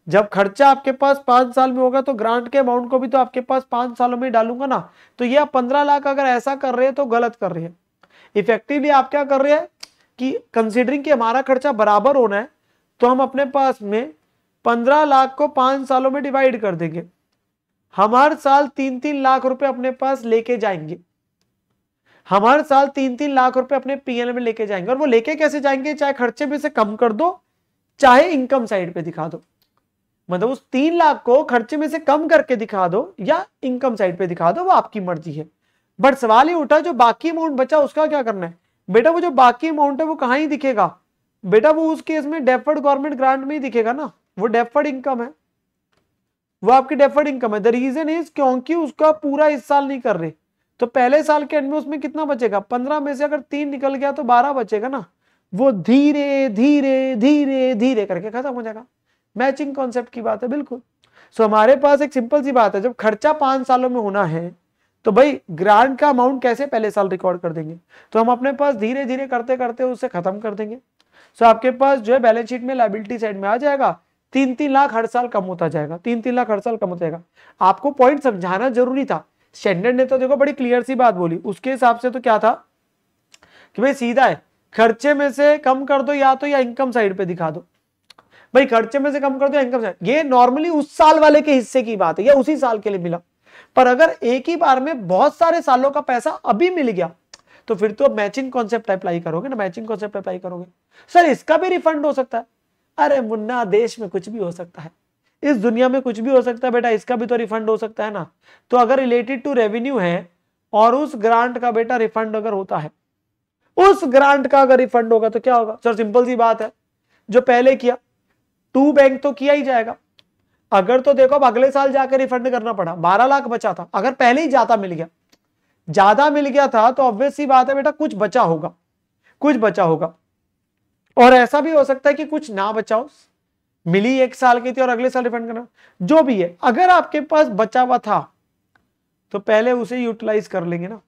जब खर्चा आपके पास पांच साल में होगा तो ग्रांट के अमाउंट को भी तो आपके पास पांच सालों में डालूंगा ना तो ये आप पंद्रह लाख अगर ऐसा कर रहे हैं तो गलत कर रहे हैं इफेक्टिवली आप क्या कर रहे हैं कि कंसिडरिंग कि हमारा खर्चा बराबर होना है तो हम अपने पास में पंद्रह लाख को पांच सालों में डिवाइड कर देंगे हम हर साल तीन तीन लाख रुपए अपने पास लेके जाएंगे हम हर साल तीन तीन लाख रुपए अपने पीएल में लेके जाएंगे और वो लेके कैसे जाएंगे चाहे खर्चे में से कम कर दो चाहे इनकम साइड पे दिखा दो मतलब उस तीन लाख को खर्चे में से कम करके दिखा दो या इनकम साइड पे दिखा दो वो आपकी मर्जी है बट सवाल ये उठा जो बाकी अमाउंट बचा उसका क्या करना है बेटा वो जो बाकी अमाउंट है वो कहा ही दिखेगा बेटा वो उस केस में डेफर्ड गवर्नमेंट ग्रांट में ही दिखेगा ना वो डेफर्ड इनकम है वो आपकी डेफर्ड इनकम है द रीजन इज क्योंकि उसका पूरा इस साल नहीं कर रहे तो पहले साल के एंड में उसमें कितना बचेगा पंद्रह में से अगर तीन निकल गया तो बारह बचेगा ना वो धीरे धीरे धीरे धीरे करके खत्म हो जाएगा मैचिंग कॉन्सेप्ट की बात है बिल्कुल सो हमारे पास एक सिंपल सी बात है जब खर्चा पांच सालों में होना है तो भाई ग्रांट का अमाउंट कैसे पहले साल रिकॉर्ड कर देंगे तो हम अपने पास धीरे धीरे करते करते उसे खत्म कर देंगे सो आपके पास जो है बैलेंस शीट में लाइबिलिटी साइड में आ जाएगा तीन तीन लाख हर साल कम होता जाएगा तीन तीन लाख हर साल कम होता जाएगा आपको पॉइंट समझाना जरूरी था स्टैंडर्ड ने तो देखो बड़ी क्लियर सी बात बोली उसके हिसाब से तो क्या था कि भाई सीधा है खर्चे में से कम कर दो या तो या इनकम साइड पे दिखा दो भाई खर्चे में से कम कर दो इनकम साइड ये नॉर्मली उस साल वाले के हिस्से की बात है या उसी साल के लिए मिला पर अगर एक ही बार में बहुत सारे सालों का पैसा अभी मिल गया तो फिर तो मैचिंग कॉन्सेप्ट अप्लाई करोगे ना मैचिंग कॉन्सेप्ट अप्लाई करोगे सर इसका भी रिफंड हो सकता है अरे मुन्ना देश में कुछ भी हो सकता है इस दुनिया में कुछ भी हो सकता है बेटा इसका भी तो रिफंड हो सकता है ना तो अगर रिलेटेड टू रेवेन्यू है और उस ग्रांट का बेटा रिफंड अगर होता है उस ग्रांट का अगर रिफंड होगा तो क्या होगा सर सिंपल सी बात है जो पहले किया टू बैंक तो किया ही जाएगा अगर तो देखो अब अगले साल जाकर रिफंड करना पड़ा बारह लाख बचा था अगर पहले ही जाता मिल गया ज्यादा मिल गया था तो ऑब्वियस ही बात है बेटा कुछ बचा होगा कुछ बचा होगा और ऐसा भी हो सकता है कि कुछ ना बचाओ मिली एक साल की थी और अगले साल रिफंड करना जो भी है अगर आपके पास बचा हुआ था तो पहले उसे यूटिलाइज कर लेंगे ना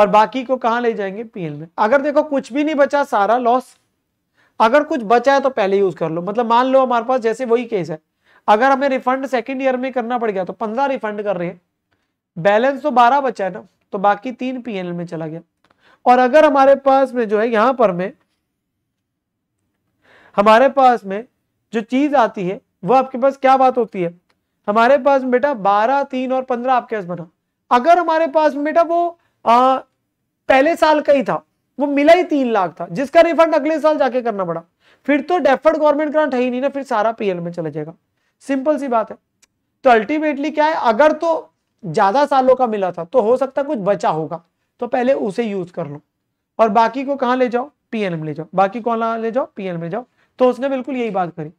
और बाकी को कहा ले जाएंगे पीएल में अगर देखो कुछ भी नहीं बचा सारा लॉस अगर कुछ बचा है तो पहले यूज कर लो मतलब मान लो हमारे पास जैसे वही केस है अगर हमें रिफंड सेकेंड ईयर में करना पड़ गया तो पंद्रह रिफंड कर रहे हैं बैलेंस तो बारह बचा है ना तो बाकी तीन पीएनएल में चला गया और अगर हमारे पास में जो है यहां पर में हमारे पास में जो चीज आती है वह आपके पास क्या बात होती है हमारे पास बेटा बारह तीन और पंद्रह आपके पास बना अगर हमारे पास बेटा वो आ, पहले साल का ही था वो मिला ही तीन लाख था जिसका रिफंड अगले साल जाके करना पड़ा फिर तो डेफर्ड गवर्नमेंट ग्रांट है ही नहीं ना फिर सारा पीएल में चला जाएगा सिंपल सी बात है तो अल्टीमेटली क्या है अगर तो ज्यादा सालों का मिला था तो हो सकता कुछ बचा होगा तो पहले उसे यूज कर लो और बाकी को कहा ले जाओ पीएनएम ले जाओ बाकी को ले जाओ पीएनएम ले जाओ तो उसने बिल्कुल यही बात करी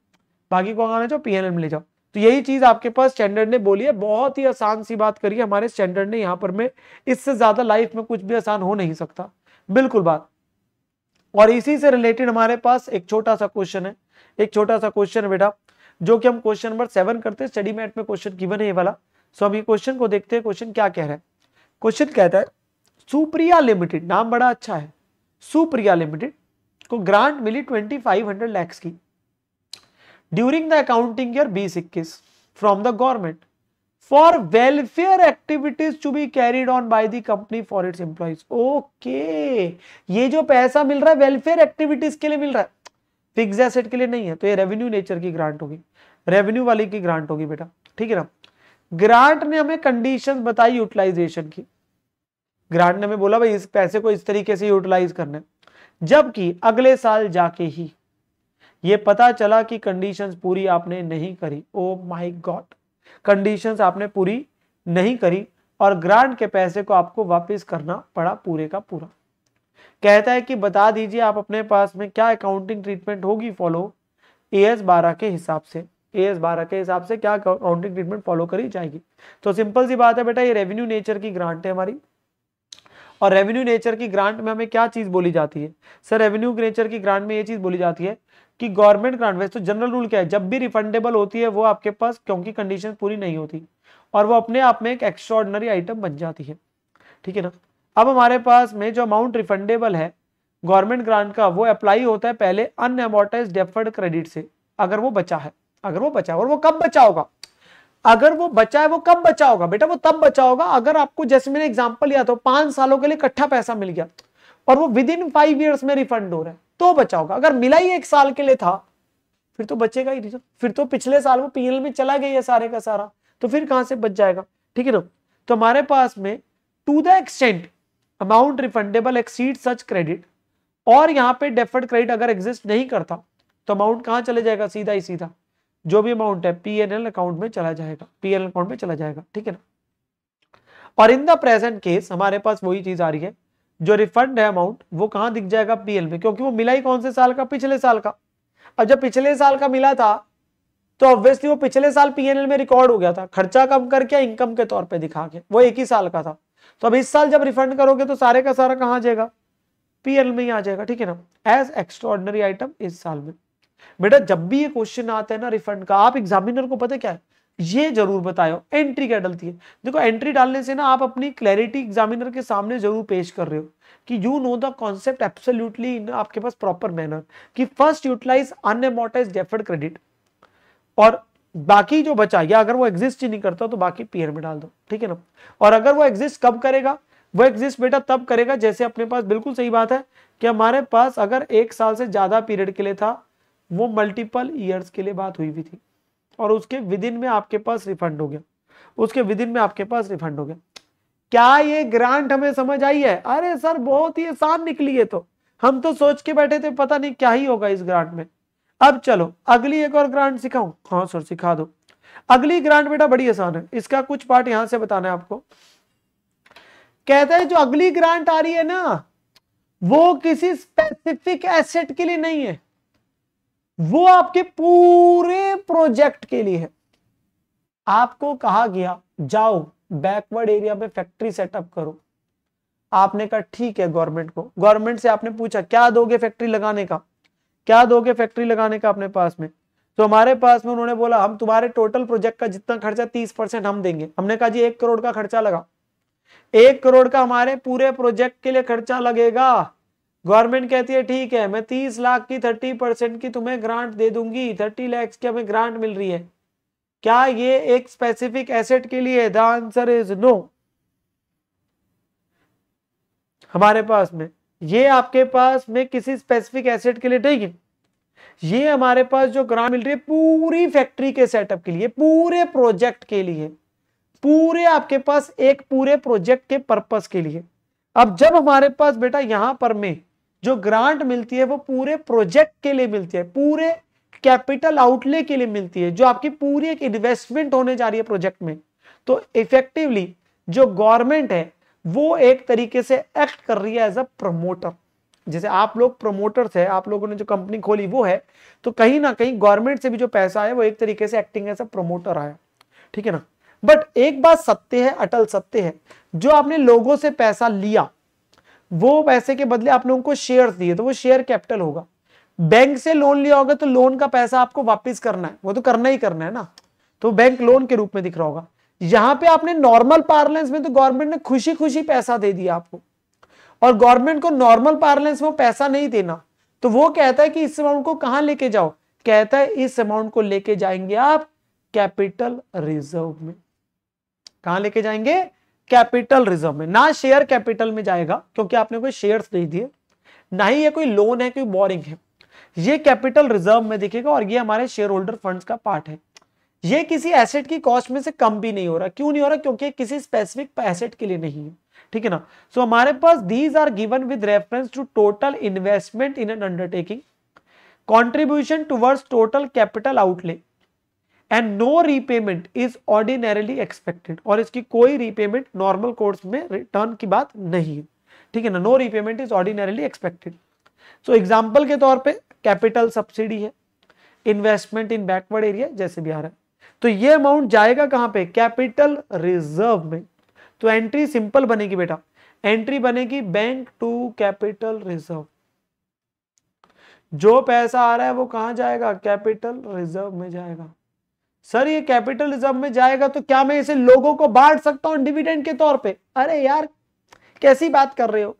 बाकी को ले जाओ पीएनएम ले जाओ तो यही चीज आपके पास स्टैंडर्ड ने बोली है बहुत ही आसान सी बात करी है हमारे स्टैंडर्ड ने यहाँ पर में इससे ज्यादा लाइफ में कुछ भी आसान हो नहीं सकता बिल्कुल बात और इसी से रिलेटेड हमारे पास एक छोटा सा क्वेश्चन है एक छोटा सा क्वेश्चन बेटा जो कि हम क्वेश्चन नंबर सेवन करते हैं स्टडी मैट में क्वेश्चन गिवन है ये वाला सो अब ये क्वेश्चन को देखते हैं क्वेश्चन क्या कह रहा है क्वेश्चन कहता है सुप्रिया लिमिटेड नाम बड़ा अच्छा है सुप्रिया लिमिटेड को ग्रांट मिली ट्वेंटी फाइव हंड्रेड लैक्स की ड्यूरिंग द अकाउंटिंग ईयर बीस इक्कीस from the government for welfare activities to be carried on by the company for its employees okay ये जो पैसा मिल रहा है वेलफेयर एक्टिविटीज के लिए मिल रहा है फिक्स एसेट के लिए नहीं है तो ये रेवेन्यू नेचर की ग्रांट होगी रेवेन्यू वाली की ग्रांट होगी बेटा ठीक है ना ग्रांट ने हमें कंडीशंस बताई यूटिलाइजेशन की ग्रांट ने हमें बोला भाई इस पैसे को इस तरीके से यूटिलाइज करने जबकि अगले साल जाके ही ये पता चला कि कंडीशंस पूरी आपने नहीं करी ओ माय गॉड कंडीशंस आपने पूरी नहीं करी और ग्रांट के पैसे को आपको वापस करना पड़ा पूरे का पूरा कहता है कि बता दीजिए आप अपने पास में क्या अकाउंटिंग ट्रीटमेंट होगी फॉलो ए एस बारह के हिसाब से ए एस बारह के हिसाब से क्या अकाउंटिंग ट्रीटमेंट फॉलो करी जाएगी तो सिंपल सी बात है बेटा ये रेवेन्यू नेचर की ग्रांट है हमारी और रेवेन्यू नेचर की ग्रांट में हमें क्या चीज बोली जाती है सर रेवेन्यू नेचर की ग्रांट में ये चीज बोली जाती है कि गवर्नमेंट ग्रांट वैसे तो जनरल रूल क्या है जब भी रिफंडेबल होती है वो आपके पास क्योंकि कंडीशन पूरी नहीं होती और वो अपने आप में एक एक्स्ट्रॉर्डनरी आइटम बन जाती है ठीक है ना अब हमारे पास में जो अमाउंट रिफंडेबल है गवर्नमेंट ग्रांट का वो अप्लाई होता है पहले अनएमोटाइज डेफर्ड क्रेडिट से अगर वो बचा है अगर वो बचा और वो कब बचा होगा अगर वो बचा है वो कब बचा होगा बेटा वो तब बचा होगा अगर आपको जैसे मैंने एग्जाम्पल लिया था पांच सालों के लिए इकट्ठा पैसा मिल गया और वो विद इन फाइव ईयर्स में रिफंड हो रहा है तो बचा होगा अगर मिला ही एक साल के लिए था फिर तो बचेगा ही नहीं फिर तो पिछले साल वो पीएल में चला गया सारे का सारा तो फिर कहां से बच जाएगा ठीक है ना तो हमारे पास में to the extent amount refundable exceed such credit और यहां पे डेफर्ड क्रेडिट अगर एग्जिस्ट नहीं करता तो अमाउंट कहां चले जाएगा सीधा ही सीधा जो भी अमाउंट है पी अकाउंट में चला जाएगा पी अकाउंट में चला जाएगा ठीक है ना और इन द प्रेजेंट केस हमारे पास वही चीज आ रही है जो रिफंड है अमाउंट वो कहां दिख जाएगा पीएल में क्योंकि वो मिला ही कौन से साल का पिछले साल का अब जब पिछले साल का मिला था तो ऑब्वियसली वो पिछले साल पीएनएल में रिकॉर्ड हो गया था खर्चा कम करके इनकम के तौर पर दिखा के वो एक ही साल का था तो अब इस साल जब रिफंड करोगे तो सारे का सारा आ जाएगा पीएनएल में ही आ जाएगा ठीक है ना एज एक्स्ट्रॉर्डनरी आइटम इस साल में बेटा जब भी ये क्वेश्चन आता है ना रिफंड का आप एग्जामिनर को पता क्या है ये जरूर बताओ एंट्री क्या डलती है देखो एंट्री डालने से ना आप अपनी क्लैरिटी एग्जामिनर के सामने जरूर पेश कर रहे हो कि you know the concept absolutely in आपके पास प्रॉपर मैनर कि first utilise unamortise deferred credit और बाकी जो बचा या अगर वो एग्जिस्ट ही नहीं करता तो बाकी पीयर में डाल दो ठीक है ना और अगर वो एग्जिस्ट कब करेगा वो एग्जिस्ट बेटा तब करेगा जैसे अपने पास बिल्कुल सही बात है कि हमारे पास अगर एक साल से ज्यादा पीरियड के लिए था वो मल्टीपल ईयर्स के लिए बात हुई हुई थी और उसके विदिन में आपके पास रिफंड हो गया उसके विदिन में आपके पास रिफंड हो गया क्या ये ग्रांट हमें समझ आई है अरे सर बहुत ही आसान निकली है तो हम तो सोच के बैठे थे पता नहीं क्या ही होगा इस ग्रांट में अब चलो अगली एक और ग्रांट सिखाऊ हाँ सर सिखा दो अगली ग्रांट बेटा बड़ी आसान है इसका कुछ पार्ट यहां से बताना है आपको कहते हैं जो अगली ग्रांट आ रही है ना वो किसी स्पेसिफिक एसेट के लिए नहीं है वो आपके पूरे प्रोजेक्ट के लिए है आपको कहा गया जाओ बैकवर्ड एरिया में फैक्ट्री सेटअप करो आपने कहा ठीक है गवर्नमेंट को गवर्नमेंट से आपने पूछा क्या दोगे फैक्ट्री लगाने का क्या दोगे फैक्ट्री लगाने का अपने पास में तो हमारे पास में उन्होंने बोला हम तुम्हारे टोटल प्रोजेक्ट का जितना खर्चा तीस परसेंट हम देंगे हमने कहा जी एक करोड़ का खर्चा लगा एक करोड़ का हमारे पूरे प्रोजेक्ट के लिए खर्चा लगेगा गवर्नमेंट कहती है ठीक है मैं तीस लाख की थर्टी परसेंट की तुम्हें ग्रांट दे दूंगी थर्टी लैक्स की हमें ग्रांट मिल रही है क्या ये एक स्पेसिफिक एसेट के लिए द आंसर इज नो हमारे पास में ये आपके पास में किसी स्पेसिफिक एसेट के लिए ठीक है ये हमारे पास जो ग्रांट मिल रही है पूरी फैक्ट्री के सेटअप के लिए पूरे प्रोजेक्ट के लिए पूरे आपके पास एक पूरे प्रोजेक्ट के पर्पस के लिए अब जब हमारे पास बेटा यहां पर में जो ग्रांट मिलती है वो पूरे प्रोजेक्ट के लिए मिलती है पूरे कैपिटल आउटले के लिए मिलती है जो आपकी पूरी एक इन्वेस्टमेंट होने जा रही है प्रोजेक्ट में तो इफेक्टिवली जो गवर्नमेंट है वो एक तरीके से एक्ट कर रही है एज अ प्रमोटर जैसे आप लोग प्रमोटर्स है आप लोगों ने जो कंपनी खोली वो है तो कहीं ना कहीं गवर्नमेंट से भी जो पैसा आया वो एक तरीके से एक्टिंग एज अ प्रमोटर आया ठीक है ना बट एक बात सत्य है अटल सत्य है जो आपने लोगों से पैसा लिया वो पैसे के बदले आप लोगों को शेयर दिए तो वो शेयर कैपिटल होगा बैंक से लोन लिया होगा तो लोन का पैसा आपको वापस करना है वो तो करना ही करना है ना तो बैंक लोन के रूप में दिख रहा होगा यहां पे आपने नॉर्मल पार्लेंस में तो गवर्नमेंट ने खुशी खुशी पैसा दे दिया आपको और गवर्नमेंट को नॉर्मल पार्लेंस में पैसा नहीं देना तो वो कहता है कि इस अमाउंट को कहां लेके जाओ कहता है इस अमाउंट को लेके जाएंगे आप कैपिटल रिजर्व में कहा लेके जाएंगे कैपिटल रिजर्व में ना शेयर कैपिटल में जाएगा क्योंकि आपने कोई शेयर्स नहीं दिए ना ही ये कोई लोन है कोई बोरिंग है ये कैपिटल रिजर्व में दिखेगा और ये हमारे शेयर होल्डर फंड का पार्ट है ये किसी एसेट की कॉस्ट में से कम भी नहीं हो रहा क्यों नहीं हो रहा क्योंकि किसी स्पेसिफिक एसेट के लिए नहीं है ठीक है ना सो so, हमारे पास these are given with reference to total investment in an undertaking contribution towards total capital outlay and no repayment is ordinarily expected और इसकी कोई रीपेमेंट नॉर्मल कोर्स में रिटर्न की बात नहीं है ठीक है ना no repayment is ordinarily expected so example के तौर पर कैपिटल सब्सिडी है इन्वेस्टमेंट इन बैकवर्ड एरिया जैसे भी आ रहा है तो ये अमाउंट जाएगा कहां पे कैपिटल रिजर्व में तो एंट्री सिंपल बनेगी बेटा एंट्री बनेगी बैंक टू कैपिटल रिजर्व जो पैसा आ रहा है वो कहां जाएगा कैपिटल रिजर्व में जाएगा सर ये कैपिटलिज्म में जाएगा तो क्या मैं इसे लोगों को बांट सकता हूं डिविडेंड के तौर पे अरे यार कैसी बात कर रहे हो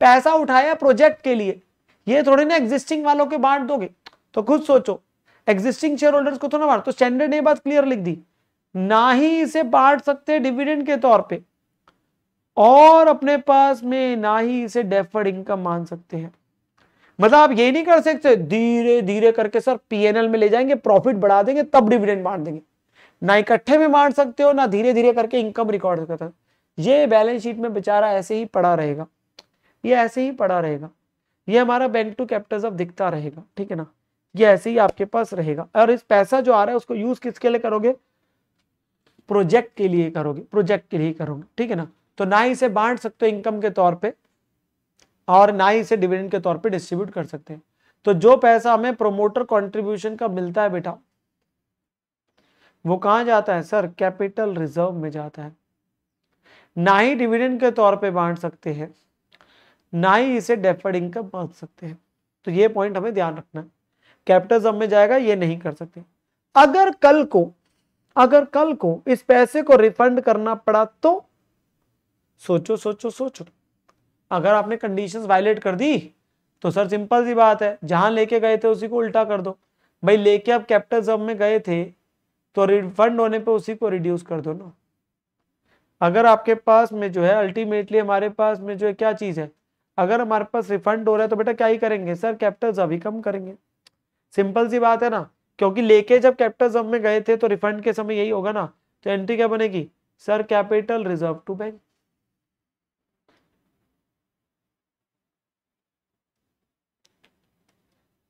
पैसा उठाया प्रोजेक्ट के लिए ये थोड़े ना एग्जिस्टिंग वालों के बांट दोगे तो खुद सोचो एग्जिस्टिंग शेयर होल्डर्स को थोड़ा तो बांट तो स्टैंडर्ड ने बात क्लियर लिख दी ना ही इसे बांट सकते डिविडेंड के तौर पर और अपने पास में ना ही इसे डेफर्ड इनकम मान सकते हैं मतलब आप ये नहीं कर सकते धीरे धीरे करके सर पीएनएल में ले जाएंगे प्रॉफिट बढ़ा देंगे तब डिविडेंड बांट देंगे ना इकट्ठे में बांट सकते हो ना धीरे धीरे करके इनकम रिकॉर्ड करते हो ये बैलेंस शीट में बेचारा ऐसे ही पड़ा रहेगा ये ऐसे ही पड़ा रहेगा ये हमारा बैंक टू कैपिटल अब दिखता रहेगा ठीक है ना ये ऐसे ही आपके पास रहेगा और इस पैसा जो आ रहा है उसको यूज किसके लिए करोगे प्रोजेक्ट के लिए करोगे प्रोजेक्ट के लिए करोगे ठीक है ना तो ना ही इसे बांट सकते हो इनकम के तौर पर और ना ही इसे डिविडेंड के तौर पे डिस्ट्रीब्यूट कर सकते हैं तो जो पैसा हमें प्रोमोटर कंट्रीब्यूशन का मिलता है बेटा वो कहां जाता है सर कैपिटल रिजर्व में जाता है ना ही डिविडेंड के तौर पे बांट सकते हैं ना ही इसे डेफर्ड इनकम बांट सकते हैं तो ये पॉइंट हमें ध्यान रखना है कैपिटल रिजर्व में जाएगा ये नहीं कर सकते अगर कल को अगर कल को इस पैसे को रिफंड करना पड़ा तो सोचो सोचो सोचो अगर आपने कंडीशंस वायलेट कर दी तो सर सिंपल सी बात है जहां लेके गए थे उसी को उल्टा कर दो भाई लेके आप कैपिटल सब में गए थे तो रिफंड होने पे उसी को रिड्यूस कर दो ना अगर आपके पास में जो है अल्टीमेटली हमारे पास में जो है क्या चीज़ है अगर हमारे पास रिफंड हो रहा है तो बेटा क्या ही करेंगे सर कैपिटल जब ही कम करेंगे सिंपल सी बात है ना क्योंकि लेके जब कैपिटल जब में गए थे तो रिफंड के समय यही होगा ना तो एंट्री क्या बनेगी sir capital reserve to bank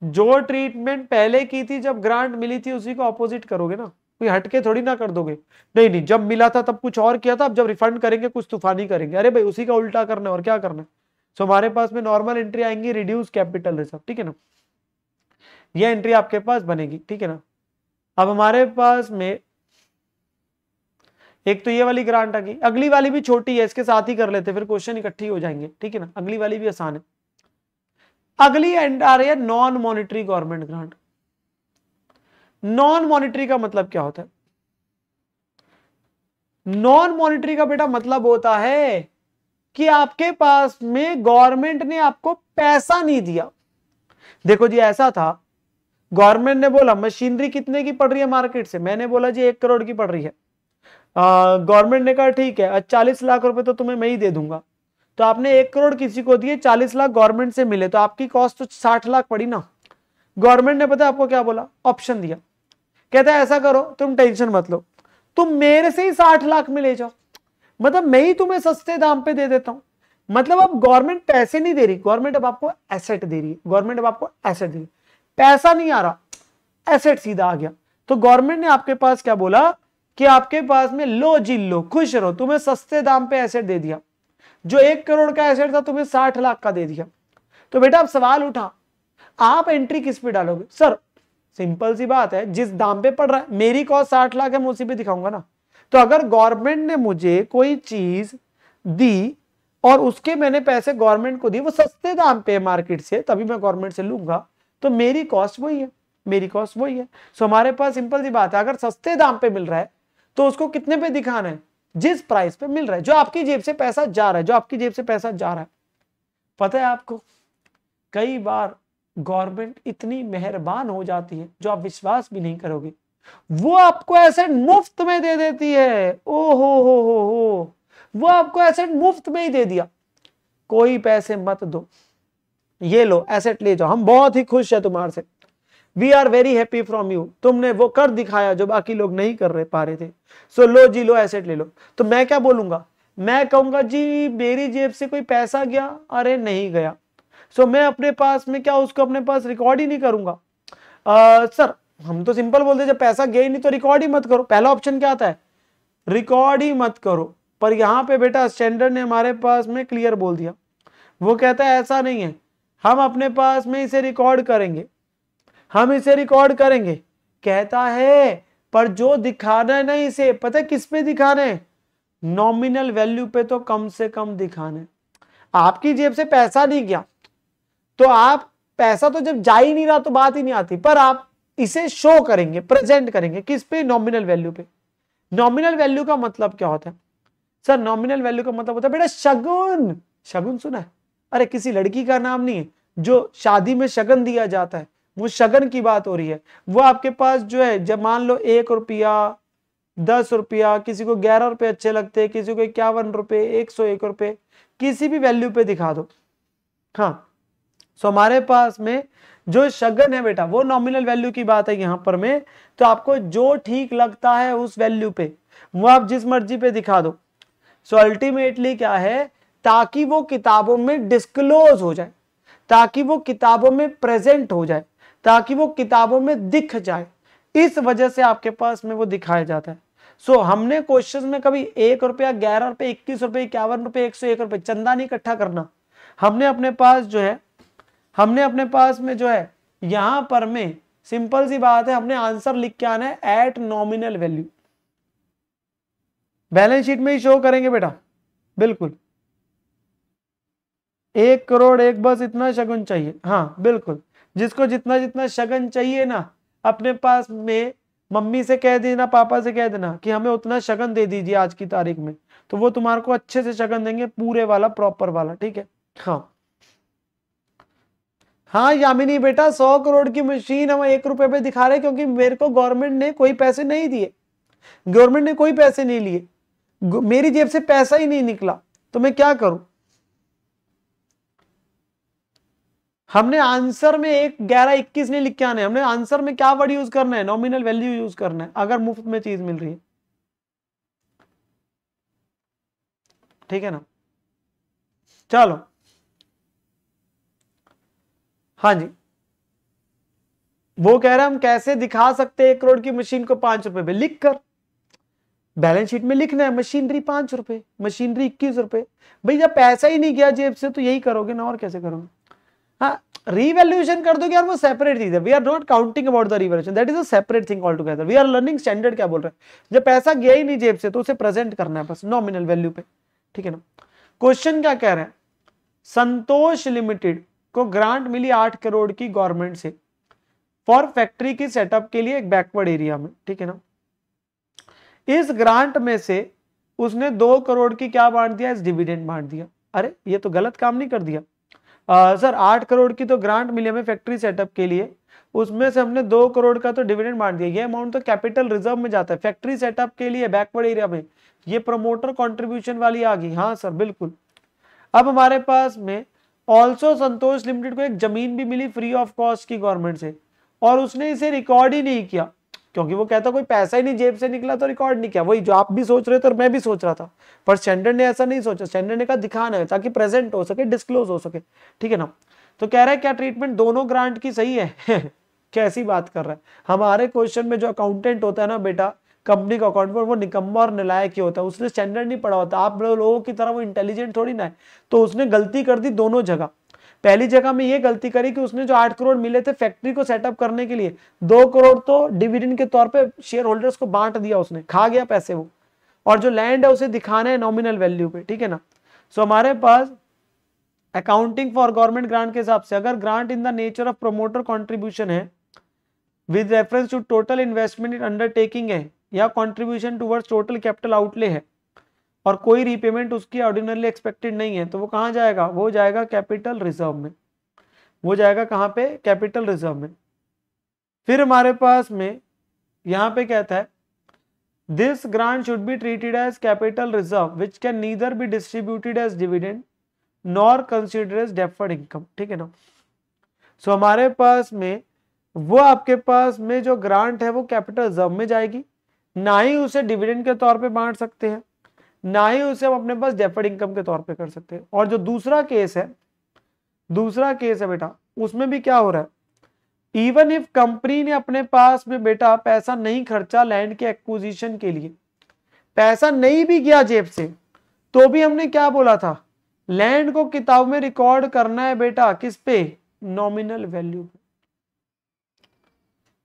जो ट्रीटमेंट पहले की थी जब ग्रांट मिली थी उसी को अपोजिट करोगे ना कोई हटके थोड़ी ना कर दोगे नहीं नहीं जब मिला था तब कुछ और किया था अब जब रिफंड करेंगे कुछ तूफानी करेंगे अरे भाई उसी का उल्टा करना है और क्या करना है सो हमारे पास में नॉर्मल एंट्री आएंगी रिड्यूस कैपिटल रिजर्व ठीक है ना ये एंट्री आपके पास बनेगी ठीक है ना अब हमारे पास में एक तो ये वाली ग्रांट आ गई अगली वाली भी छोटी है इसके साथ ही कर लेते फिर क्वेश्चन इकट्ठी हो जाएंगे ठीक है ना अगली वाली भी आसान है अगली एंड आ रही है non monetary government grant non monetary का मतलब क्या होता है नॉन मॉनिटरी का बेटा मतलब होता है कि आपके पास में गवर्नमेंट ने आपको पैसा नहीं दिया देखो जी ऐसा था गवर्नमेंट ने बोला मशीनरी कितने की पड़ रही है मार्केट से मैंने बोला जी एक करोड़ की पड़ रही है गवर्नमेंट ने कहा ठीक है चालीस लाख रुपए तो तुम्हें मैं ही दे दूंगा तो आपने एक करोड़ किसी को दिए चालीस लाख गवर्नमेंट से मिले तो आपकी कॉस्ट तो साठ लाख पड़ी ना गवर्नमेंट ने पता आपको क्या बोला ऑप्शन दिया कहता है ऐसा करो तुम टेंशन मत लो तुम मेरे से ही साठ लाख में ले जाओ मतलब मैं ही तुम्हें सस्ते दाम पे दे देता हूं मतलब अब गवर्नमेंट पैसे नहीं दे रही गवर्नमेंट अब आपको एसेट दे रही है गवर्नमेंट अब आपको एसेट दे रही पैसा नहीं आ रहा एसेट सीधा आ गया तो गवर्नमेंट ने आपके पास क्या बोला कि आपके पास में लो जी लो खुश रहो तुम्हें सस्ते दाम पे एसेट दे दिया जो एक करोड़ का एसेट था तुम्हें साठ लाख का दे दिया तो बेटा अब सवाल उठा आप एंट्री किस पे डालोगे सर सिंपल सी बात है जिस दाम पे पड़ रहा है मेरी कॉस्ट साठ लाख है मैं उसी पे दिखाऊंगा ना तो अगर गवर्नमेंट ने मुझे कोई चीज दी और उसके मैंने पैसे गवर्नमेंट को दी वो सस्ते दाम पे है मार्केट से तभी मैं गवर्नमेंट से लूंगा तो मेरी कॉस्ट वही है मेरी कॉस्ट वही है सो हमारे पास सिंपल सी बात है अगर सस्ते दाम पे मिल रहा है तो उसको कितने पे दिखाना है जिस प्राइस पे मिल रहा है जो आपकी जेब से पैसा जा रहा है जो आपकी जेब से पैसा जा रहा है पता है आपको कई बार गवर्नमेंट इतनी मेहरबान हो जाती है जो आप विश्वास भी नहीं करोगे वो आपको ऐसे मुफ्त में दे देती है ओ हो हो हो हो वो आपको एसेट मुफ्त में ही दे दिया कोई पैसे मत दो ये लो एसेट ले जाओ हम बहुत ही खुश है तुम्हारे से we are very happy from you तुमने वो कर दिखाया जो बाकी लोग नहीं कर रहे पा रहे थे सो so, लो जी लो एसेट ले लो तो मैं क्या बोलूंगा मैं कहूंगा जी मेरी जेब से कोई पैसा गया अरे नहीं गया सो so, मैं अपने पास में क्या उसको अपने पास रिकॉर्ड ही नहीं करूंगा सर हम तो सिंपल बोलते जब पैसा गया ही नहीं तो रिकॉर्ड ही मत करो पहला ऑप्शन क्या आता है रिकॉर्ड ही मत करो पर यहां पे बेटा स्टैंडर्ड ने हमारे पास में क्लियर बोल दिया वो कहता है ऐसा नहीं है हम अपने पास में इसे रिकॉर्ड करेंगे हम इसे रिकॉर्ड करेंगे कहता है पर जो दिखाना है ना इसे पता किस पे दिखाना है नॉमिनल वैल्यू पे तो कम से कम दिखाना है आपकी जेब से पैसा नहीं गया तो आप पैसा तो जब जा ही नहीं रहा तो बात ही नहीं आती पर आप इसे शो करेंगे प्रेजेंट करेंगे किस पे नॉमिनल वैल्यू पे नॉमिनल वैल्यू का मतलब क्या होता है सर नॉमिनल वैल्यू का मतलब होता है बेटा शगुन शगुन सुना है अरे किसी लड़की का नाम नहीं है जो शादी में शगन दिया जाता है वो शगन की बात हो रही है वो आपके पास जो है जब मान लो एक रुपया दस रुपया किसी को ग्यारह रुपये अच्छे लगते हैं किसी को इक्यावन रुपए एक सौ एक रुपए किसी भी वैल्यू पे दिखा दो हाँ सो हमारे पास में जो शगन है बेटा वो नॉमिनल वैल्यू की बात है यहां पर में तो आपको जो ठीक लगता है उस वैल्यू पे वो आप जिस मर्जी पे दिखा दो सो so अल्टीमेटली क्या है ताकि वो किताबों में डिस्क्लोज हो जाए ताकि वो किताबों में प्रेजेंट हो जाए ताकि वो किताबों में दिख जाए इस वजह से आपके पास में वो दिखाया जाता है सो so, हमने क्वेश्चन में कभी एक रुपया ग्यारह रुपये इक्कीस रुपए इक्यावन रुपए एक सौ एक रुपये चंदा नहीं इकट्ठा करना हमने अपने पास जो है हमने अपने पास में जो है यहां पर में सिंपल सी बात है हमने आंसर लिख के आना है at nominal value balance sheet में ही शो करेंगे बेटा बिल्कुल एक करोड़ एक बस इतना शगुन चाहिए हाँ बिल्कुल जिसको जितना जितना शगन चाहिए ना अपने पास में मम्मी से कह देना पापा से कह देना कि हमें उतना शगन दे दीजिए आज की तारीख में तो वो तुम्हारे को अच्छे से शगन देंगे पूरे वाला प्रॉपर वाला ठीक है हाँ हाँ यामिनी बेटा सौ करोड़ की मशीन हम एक रुपए पे दिखा रहे क्योंकि मेरे को गवर्नमेंट ने कोई पैसे नहीं दिए गवर्नमेंट ने कोई पैसे नहीं लिए मेरी जेब से पैसा ही नहीं निकला तो मैं क्या करूं हमने आंसर में एक ग्यारह इक्कीस नहीं लिख के आने हमने आंसर में क्या वर्ड यूज करना है नॉमिनल वैल्यू यूज करना है अगर मुफ्त में चीज मिल रही है ठीक है ना चलो हाँ जी वो कह रहे हम कैसे दिखा सकते हैं एक करोड़ की मशीन को पांच रुपए में लिख कर बैलेंस शीट में लिखना है मशीनरी पांच रुपए मशीनरी इक्कीस रुपए भाई जब पैसा ही नहीं गया जेब से तो यही करोगे ना और कैसे करोगे हाँ रिवेल्यूशन कर दोगे यार वो सेपरेट चीज है we are not counting about the revaluation that is a separate thing all together we are learning standard क्या बोल रहे हैं जब पैसा गया ही नहीं जेब से तो उसे प्रेजेंट करना है बस नॉमिनल वैल्यू पे ठीक है ना क्वेश्चन क्या कह रहे हैं संतोष लिमिटेड को ग्रांट मिली आठ करोड़ की गवर्नमेंट से फॉर फैक्ट्री की सेटअप के लिए एक बैकवर्ड एरिया में ठीक है ना इस ग्रांट में से उसने दो करोड़ की क्या बांट दिया इस डिविडेंड बांट दिया अरे ये तो गलत काम नहीं कर दिया सर आठ करोड़ की तो ग्रांट मिली हमें फैक्ट्री सेटअप के लिए उसमें से हमने दो करोड़ का तो डिविडेंड बांट दिया ये अमाउंट तो कैपिटल रिजर्व में जाता है फैक्ट्री सेटअप के लिए बैकवर्ड एरिया में ये प्रमोटर कॉन्ट्रीब्यूशन वाली आ गई हाँ सर बिल्कुल अब हमारे पास में ऑल्सो संतोष लिमिटेड को एक जमीन भी मिली फ्री ऑफ कॉस्ट की गवर्नमेंट से और उसने इसे रिकॉर्ड ही नहीं किया क्योंकि वो कहता कोई पैसा ही नहीं जेब से निकला तो रिकॉर्ड नहीं किया वही जो आप भी सोच रहे थे और तो मैं भी सोच रहा था पर स्टैंडर्ड ने ऐसा नहीं सोचा स्टैंडर्ड ने कहा दिखाना है ताकि प्रेजेंट हो सके डिस्क्लोज हो सके ठीक है ना तो कह रहा है क्या ट्रीटमेंट दोनों ग्रांट की सही है कैसी बात कर रहा है हमारे क्वेश्चन में जो अकाउंटेंट होता है ना बेटा कंपनी का अकाउंट पर वो निकम्मा और नलायक ही होता है उसने स्टैंडर्ड नहीं पढ़ा होता आप लोगों की तरह वो इंटेलिजेंट थोड़ी ना है तो उसने गलती कर दी दोनों जगह पहली जगह में ये गलती करी कि उसने जो आठ करोड़ मिले थे फैक्ट्री को सेटअप करने के लिए दो करोड़ तो डिविडेंड के तौर पे शेयर होल्डर्स को बांट दिया उसने खा गया पैसे वो और जो लैंड है उसे दिखाना है नॉमिनल वैल्यू पे ठीक है ना सो हमारे पास अकाउंटिंग फॉर गवर्नमेंट ग्रांट के हिसाब से अगर grant in the nature of promoter contribution है with reference to total investment in undertaking है या contribution towards total capital outlay है और कोई रीपेमेंट उसकी ऑर्डिनरली एक्सपेक्टेड नहीं है तो वो कहाँ जाएगा वो जाएगा कैपिटल रिजर्व में वो जाएगा कहाँ पे कैपिटल रिजर्व में फिर हमारे पास में यहाँ पे कहता है this grant should be treated as capital reserve which can neither be distributed as dividend nor consider as deferred income ठीक है ना सो so, हमारे पास में वो आपके पास में जो ग्रांट है वो कैपिटल रिजर्व में जाएगी ना ही उसे डिविडेंड के तौर पे बांट सकते हैं ना ही उसे हम अपने पास डेफर्ड इनकम के तौर पे कर सकते और जो दूसरा केस है दूसरा केस है बेटा उसमें भी क्या हो रहा है इवन इफ कंपनी ने अपने पास में बेटा पैसा नहीं खर्चा लैंड के एक्विजिशन के लिए पैसा नहीं भी गया जेब से तो भी हमने क्या बोला था लैंड को किताब में रिकॉर्ड करना है बेटा किस पे नॉमिनल वैल्यू पे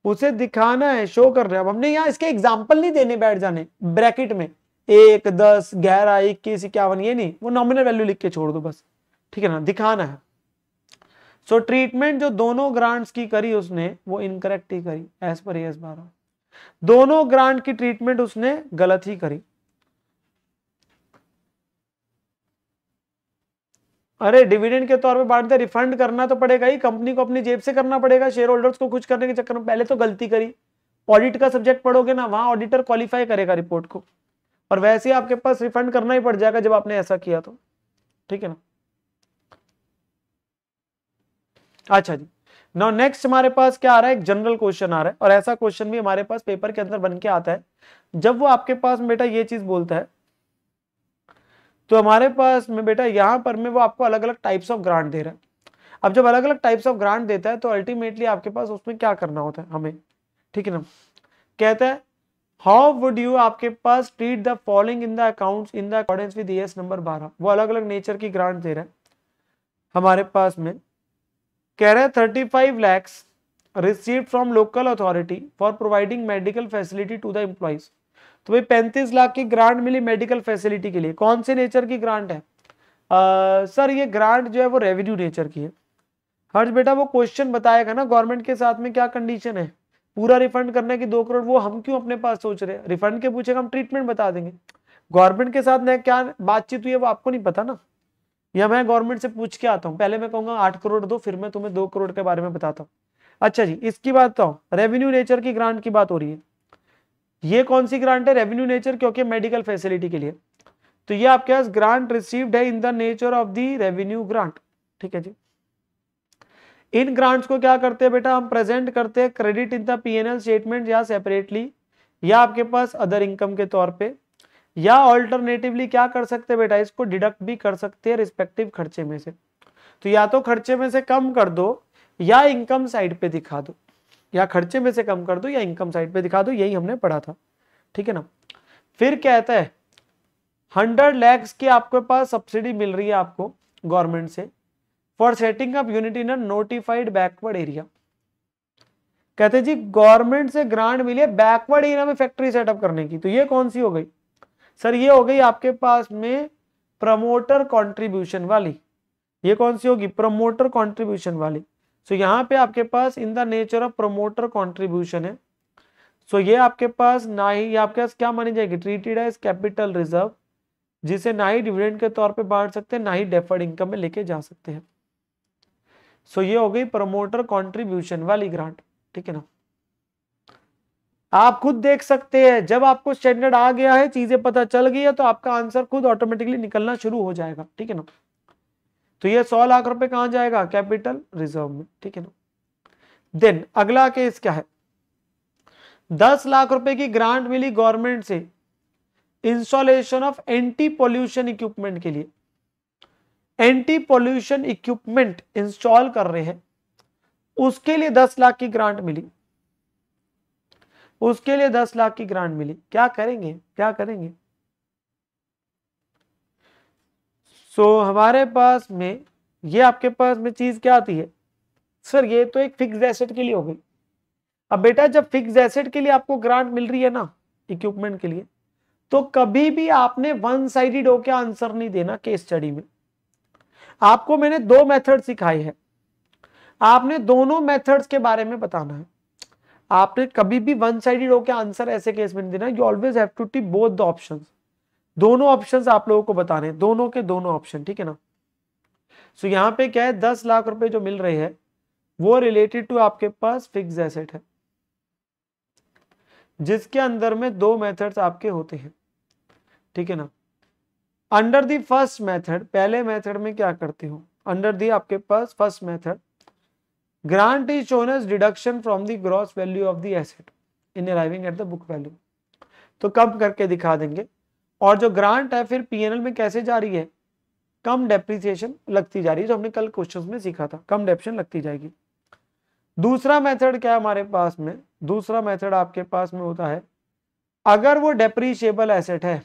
उसे दिखाना है शो रहे हैं अब हमने यहां इसके एग्जाम्पल नहीं देने बैठ जाने ब्रैकेट में एक दस ग्यारह इक्कीस इक्यावन ये नहीं वो नॉमिनल वैल्यू लिख के छोड़ दो बस ठीक है ना दिखाना है सो so, ट्रीटमेंट जो दोनों ग्रांट्स की करी उसने वो इनकरेक्ट ही करी एज पर एस बारह दोनों ग्रांट की ट्रीटमेंट उसने गलत ही करी अरे डिविडेंड के तौर पे बांट दे रिफंड करना तो पड़ेगा ही कंपनी को अपनी जेब से करना पड़ेगा शेयर होल्डर्स को कुछ करने के चक्कर में पहले तो गलती करी ऑडिट का सब्जेक्ट पढ़ोगे ना वहां ऑडिटर क्वालिफाई करेगा रिपोर्ट को और वैसे ही आपके पास रिफंड करना ही पड़ जाएगा जब आपने ऐसा किया तो ठीक है ना अच्छा जी नो नेक्स्ट हमारे पास क्या आ रहा है एक जनरल क्वेश्चन आ रहा है और ऐसा क्वेश्चन भी हमारे पास पेपर के अंदर बन के आता है जब वो आपके पास बेटा ये चीज बोलता है तो हमारे पास में बेटा यहां पर में वो आपको अलग अलग टाइप्स ऑफ ग्रांट दे रहा है अब जब अलग अलग टाइप्स ऑफ ग्रांट देता है तो अल्टीमेटली आपके पास उसमें क्या करना होता है हमें ठीक है ना कहता है हाउ वुड यू आपके पास treat the following in the account in the accordance with S number बारह वो अलग अलग नेचर की ग्रांट दे रहे हैं हमारे पास में कह रहे हैं thirty five lakhs receive from local authority for providing medical facility to the employees तो भाई पैंतीस लाख की ग्रांट मिली मेडिकल फैसिलिटी के लिए कौन से नेचर की ग्रांट है सर सर ये ग्रांट जो है वो रेवेन्यू नेचर की है हर्ष बेटा वो क्वेश्चन बताएगा ना गवर्नमेंट के साथ में क्या कंडीशन है पूरा रिफंड करना है कि दो करोड़ वो हम क्यों अपने पास सोच रहे हैं रिफंड के पूछेगा हम ट्रीटमेंट बता देंगे गवर्नमेंट के साथ न क्या बातचीत हुई है वो आपको नहीं पता ना या मैं गवर्नमेंट से पूछ के आता हूँ पहले मैं कहूंगा आठ करोड़ दो फिर मैं तुम्हें दो करोड़ के बारे में बताता हूँ अच्छा जी इसकी बात बताओ रेवेन्यू नेचर की ग्रांट की बात हो रही है ये कौन सी ग्रांट है रेवेन्यू नेचर क्योंकि मेडिकल फैसिलिटी के लिए तो ये आपके पास ग्रांट रिसीव्ड है in the nature of the revenue grant ठीक है जी इन ग्रांट्स को क्या करते हैं बेटा हम प्रेजेंट करते हैं credit in the PNL statement या सेपरेटली या आपके पास अदर इनकम के तौर पे या ऑल्टरनेटिवली क्या कर सकते हैं बेटा इसको डिडक्ट भी कर सकते हैं रिस्पेक्टिव खर्चे में से तो या तो खर्चे में से कम कर दो या इनकम साइड पे दिखा दो या खर्चे में से कम कर दो या इनकम साइड पे दिखा दो यही हमने पढ़ा था ठीक है ना फिर कहता है हंड्रेड लैक्स की आपके पास सब्सिडी मिल रही है आपको गवर्नमेंट से for setting up unit in notified backward area कहते जी गवर्नमेंट से ग्रांट मिली है बैकवर्ड एरिया में फैक्ट्री सेटअप करने की तो ये कौन सी हो गई सर ये हो गई आपके पास में प्रमोटर कंट्रीब्यूशन वाली ये कौन सी होगी प्रमोटर कंट्रीब्यूशन वाली सो so, यहाँ पे आपके पास in the nature of promoter contribution है सो so, ये आपके पास ना ही ये आपके पास क्या मानी जाएगी ट्रीटेड एज कैपिटल रिजर्व जिसे ना ही डिविडेंड के तौर पे बांट सकते हैं ना ही डेफर्ड इनकम में लेके जा सकते हैं सो ये हो गई प्रमोटर कंट्रीब्यूशन वाली ग्रांट ठीक है ना आप खुद देख सकते हैं जब आपको स्टैंडर्ड आ गया है चीजें पता चल गई है तो आपका आंसर खुद ऑटोमेटिकली निकलना शुरू हो जाएगा ठीक है ना तो ये सौ लाख रुपए कहां जाएगा कैपिटल रिजर्व में ठीक है ना देन अगला केस क्या है दस लाख रुपए की ग्रांट मिली गवर्नमेंट से installation of anti pollution equipment के लिए एंटी पॉल्यूशन इक्विपमेंट इंस्टॉल कर रहे हैं उसके लिए दस लाख की ग्रांट मिली उसके लिए दस लाख की ग्रांट मिली क्या करेंगे क्या करेंगे सो so, हमारे पास में ये आपके पास में चीज क्या आती है सर ये तो एक फिक्स एसेट के लिए हो गई अब बेटा जब फिक्स एसेट के लिए आपको ग्रांट मिल रही है ना इक्विपमेंट के लिए तो कभी भी आपने वन साइडेड होकर आंसर नहीं देना केस स्टडी में आपको मैंने दो मेथड सिखाई है आपने दोनों मेथड्स के बारे में बताना है आपने कभी भी वन साइडेड होकर आंसर ऐसे केस में देना you always have to both the option दोनों ऑप्शन आप लोगों को बताने दोनों के दोनों ऑप्शन ठीक है ना सो so, यहाँ पे क्या है दस लाख रुपए जो मिल रहे हैं वो रिलेटेड टू आपके पास फिक्स एसेट है जिसके अंदर में दो मेथड्स आपके होते हैं ठीक है ना अंडर दी फर्स्ट मेथड पहले मेथड में क्या करते हो अंडर दी आपके पास first method grant is shown as deduction from the gross value of the asset in arriving at the book value तो कम करके दिखा देंगे और जो ग्रांट है फिर पीएनएल में कैसे जा रही है कम डेप्रिसिएशन लगती जा रही है जो हमने कल क्वेश्चन में सीखा था कम डेप्शन लगती जाएगी दूसरा मेथड क्या है हमारे पास में दूसरा मेथड आपके पास में होता है अगर वो डेप्रीशियबल एसेट है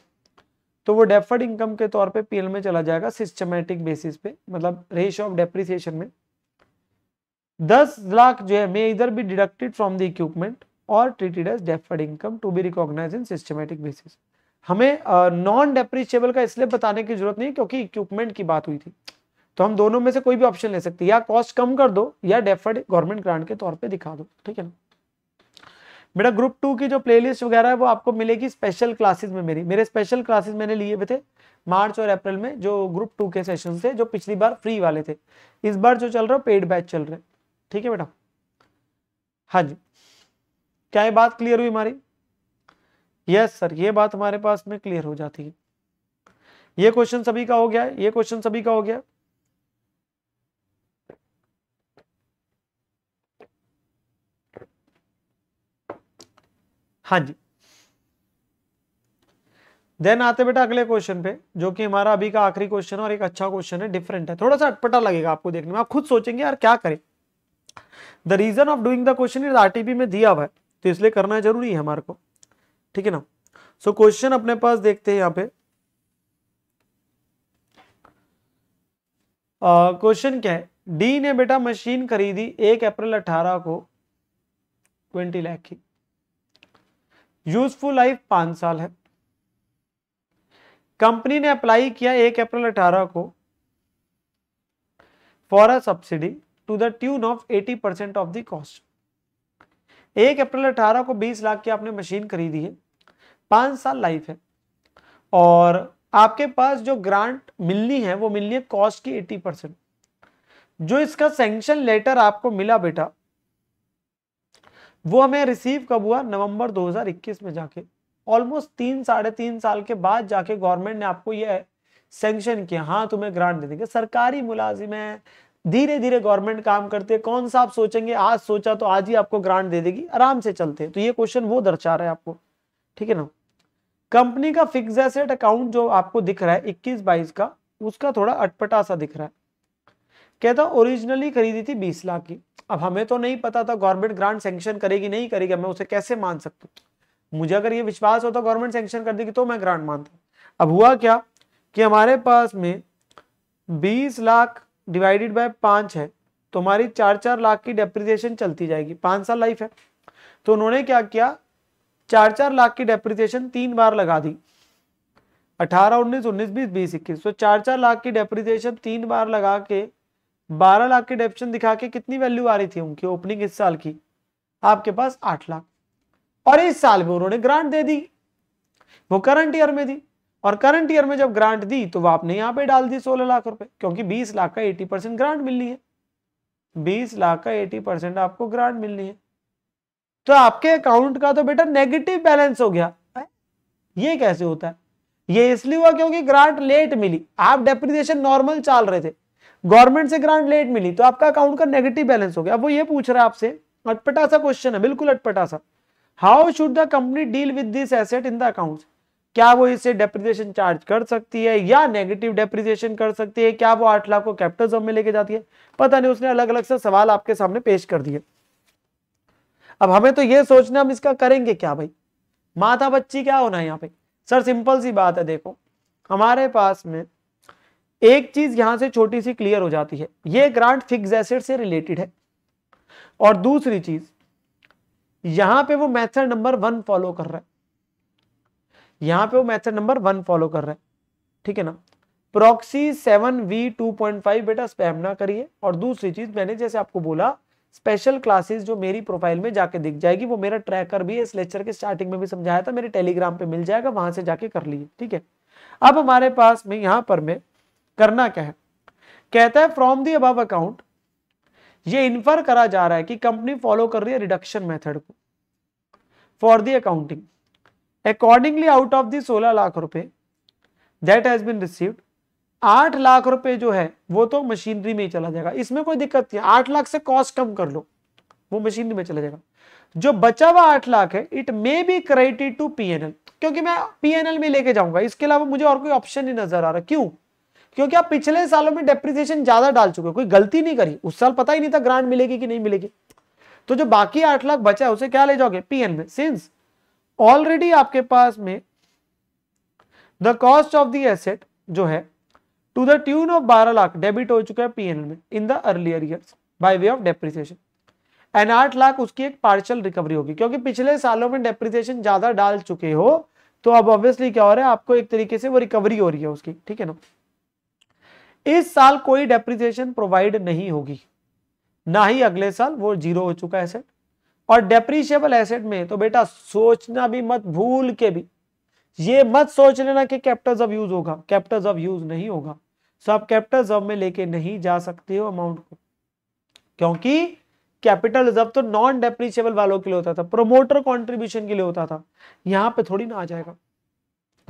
तो वो डेफर्ड इनकम के तौर पे पीएल में चला जाएगा सिस्टमेटिक बेसिस पे मतलब रेश ऑफ डेप्रिसिएशन में दस लाख जो है मे इधर भी डिडक्टेड फ्रॉम द इक्विपमेंट और treated as deferred income to be recognise in systematic basis हमें नॉन uh, डेप्रिशिएबल का इसलिए बताने की जरूरत नहीं क्योंकि इक्विपमेंट की बात हुई थी तो हम दोनों में से कोई भी ऑप्शन ले सकते हैं या कॉस्ट कम कर दो या डेफर्ड गवर्नमेंट ग्रांट के तौर पे दिखा दो ठीक है ना बेटा ग्रुप टू की जो प्लेलिस्ट वगैरह है वो आपको मिलेगी स्पेशल क्लासेस में मेरी मेरे स्पेशल क्लासेस मैंने लिए हुए थे मार्च और अप्रैल में जो ग्रुप टू के सेशन थे जो पिछली बार फ्री वाले थे इस बार जो चल रहा है पेड बैच चल रहे ठीक है बेटा हाँ जी क्या ये बात क्लियर हुई हमारी यस सर ये बात हमारे पास में क्लियर हो जाती है ये क्वेश्चन सभी का हो गया ये क्वेश्चन सभी का हो गया हाँ जी देन आते बेटा अगले क्वेश्चन पे जो कि हमारा अभी का आखिरी क्वेश्चन है और एक अच्छा क्वेश्चन है डिफरेंट है थोड़ा सा अटपटा लगेगा आपको देखने में आप खुद सोचेंगे यार क्या करें the reason of doing the question is RTP में दिया हुआ है तो इसलिए करना जरूरी है हमारे को ठीक है ना सो so, क्वेश्चन अपने पास देखते हैं यहाँ पे क्वेश्चन uh, क्या है डी ने बेटा मशीन खरीदी एक अप्रैल अठारह को ट्वेंटी लाख की यूजफुल लाइफ पांच साल है कंपनी ने अप्लाई किया एक अप्रैल 18 को for a subsidy to the tune of 80 percent of the cost एक अप्रैल 18 को 20 लाख की आपने मशीन खरीदी है पांच साल लाइफ है और आपके पास जो ग्रांट मिलनी है वो मिलनी है कॉस्ट की 80 परसेंट जो इसका सेंक्शन लेटर आपको मिला बेटा वो हमें रिसीव कब हुआ नवंबर 2021 में जाके ऑलमोस्ट तीन साढ़े तीन साल के बाद जाके गवर्नमेंट ने आपको ये सेंक्शन किया हाँ तुम्हें ग्रांट दे देंगे सरकारी मुलाजिम है धीरे धीरे गवर्नमेंट काम करते है कौन सा आप सोचेंगे आज सोचा तो आज ही आपको ग्रांट दे देगी आराम से चलते तो ये क्वेश्चन वो दर्शा रहा है आपको ठीक है ना कंपनी का फिक्स एसेट अकाउंट जो आपको दिख रहा है इक्कीस बाईस का उसका थोड़ा अटपटा सा दिख रहा है कहता ओरिजिनली खरीदी थी बीस लाख की अब हमें तो नहीं पता था गवर्नमेंट ग्रांट सेंक्शन करेगी नहीं करेगी मैं उसे कैसे मान सकता मुझे अगर ये विश्वास होता गवर्नमेंट सेंक्शन कर देगी तो मैं ग्रांट मानता अब हुआ क्या कि हमारे पास में बीस लाख डिवाइडेड बाय पाँच है तो हमारी चार चार लाख की डेप्रिसिएशन चलती जाएगी पाँच साल लाइफ है तो उन्होंने क्या किया चार चार लाख की डेप्रिसिएशन तीन बार लगा दी अठारह उन्नीस उन्नीस बीस बीस इक्कीस तो चार चार लाख की डेप्रिसिएशन तीन बार लगा के बारह लाख के डेप्शन दिखा के कितनी वैल्यू आ रही थी उनकी ओपनिंग इस साल की आपके पास आठ लाख और इस साल में उन्होंने ग्रांट दे दी वो करंट ईयर में दी और करंट ईयर में जब ग्रांट दी तो वो आपने यहां पे डाल दी सोलह लाख रुपए क्योंकि बीस लाख का एटी परसेंट ग्रांट मिलनी है बीस लाख का एटी परसेंट आपको ग्रांट मिलनी है तो आपके अकाउंट का तो बेटा नेगेटिव बैलेंस हो गया ये कैसे होता है ये इसलिए हुआ क्योंकि ग्रांट लेट मिली आप डेप्रिसिएशन नॉर्मल चाल रहे थे गवर्नमेंट से ग्रांट लेट मिली तो आपका अकाउंट का नेगेटिव बैलेंस हो गया अब वो ये पूछ रहा है आपसे अटपटा सा क्वेश्चन है बिल्कुल अटपटा सा how should the company deal with this asset in the account क्या वो इसे डेप्रिसिएशन चार्ज कर सकती है या नेगेटिव डेप्रिसिएशन कर सकती है क्या वो आठ लाख को कैपिटल जॉब में लेके जाती है पता नहीं उसने अलग अलग से सवाल आपके सामने पेश कर दिए अब हमें तो ये सोचना हम इसका करेंगे क्या भाई माता बच्ची क्या होना है यहाँ पे सर सिंपल सी बात है देखो हमारे पास में एक चीज यहां से छोटी सी क्लियर हो जाती है यह ग्रांट फिक्स एसेट से रिलेटेड है और दूसरी चीज यहां पे वो मैथड नंबर वन फॉलो कर रहा है यहां पे वो मैथड नंबर वन फॉलो कर रहा है ठीक है ना proxy seven V two point five बेटा स्पैम ना करिए और दूसरी चीज मैंने जैसे आपको बोला स्पेशल क्लासेस जो मेरी प्रोफाइल में जाके दिख जाएगी वो मेरा ट्रैकर भी इस लेक्चर के स्टार्टिंग में भी समझाया था मेरे टेलीग्राम पे मिल जाएगा वहां से जाके कर लिए ठीक है अब हमारे पास में यहां पर मैं करना क्या है कहता है फ्रॉम दी अबाव अकाउंट ये इन्फर करा जा रहा है कि कंपनी फॉलो कर रही है रिडक्शन मेथड को for the accounting accordingly out of the सोलह लाख रुपए दैट हैज बिन रिसीव्ड आठ लाख रुपए जो है वो तो मशीनरी में ही चला जाएगा इसमें कोई दिक्कत नहीं आठ लाख से कॉस्ट कम कर लो वो मशीनरी में चला जाएगा जो बचा हुआ आठ लाख है it may be credited to PNL क्योंकि मैं पीएनएल में लेके जाऊंगा इसके अलावा मुझे और कोई ऑप्शन नहीं नजर आ रहा क्यों क्योंकि आप पिछले सालों में डेप्रिसिएशन ज्यादा डाल चुके हो कोई गलती नहीं करी उस साल पता ही नहीं था ग्रांट मिलेगी कि नहीं मिलेगी तो जो बाकी आठ लाख बचा है उसे क्या ले जाओगे पीएन में सिंस ऑलरेडी आपके पास में the cost of the asset जो है टू द ट्यून ऑफ बारह लाख डेबिट हो चुका है पीएन में in the earlier years by way of depreciation and आठ लाख उसकी एक पार्शल रिकवरी होगी क्योंकि पिछले सालों में डेप्रिसिएशन ज्यादा डाल चुके हो तो अब ऑब्वियसली क्या हो रहा है आपको एक तरीके से वो रिकवरी हो रही है उसकी ठीक है ना इस साल कोई डेप्रिसिएशन प्रोवाइड नहीं होगी ना ही अगले साल वो जीरो हो चुका एसेट और डेप्रिशिएबल एसेट में तो बेटा सोचना भी मत भूल के भी ये मत सोच लेना कि कैपिटल्स ऑफ यूज होगा कैपिटल्स ऑफ यूज नहीं होगा सो आप कैपिटल ऑफ में लेके नहीं जा सकते हो अमाउंट को क्योंकि कैपिटल रिजर्व तो नॉन डेप्रिशिएबल वालों के लिए होता था प्रोमोटर कंट्रीब्यूशन के लिए होता था यहां पे थोड़ी ना आ जाएगा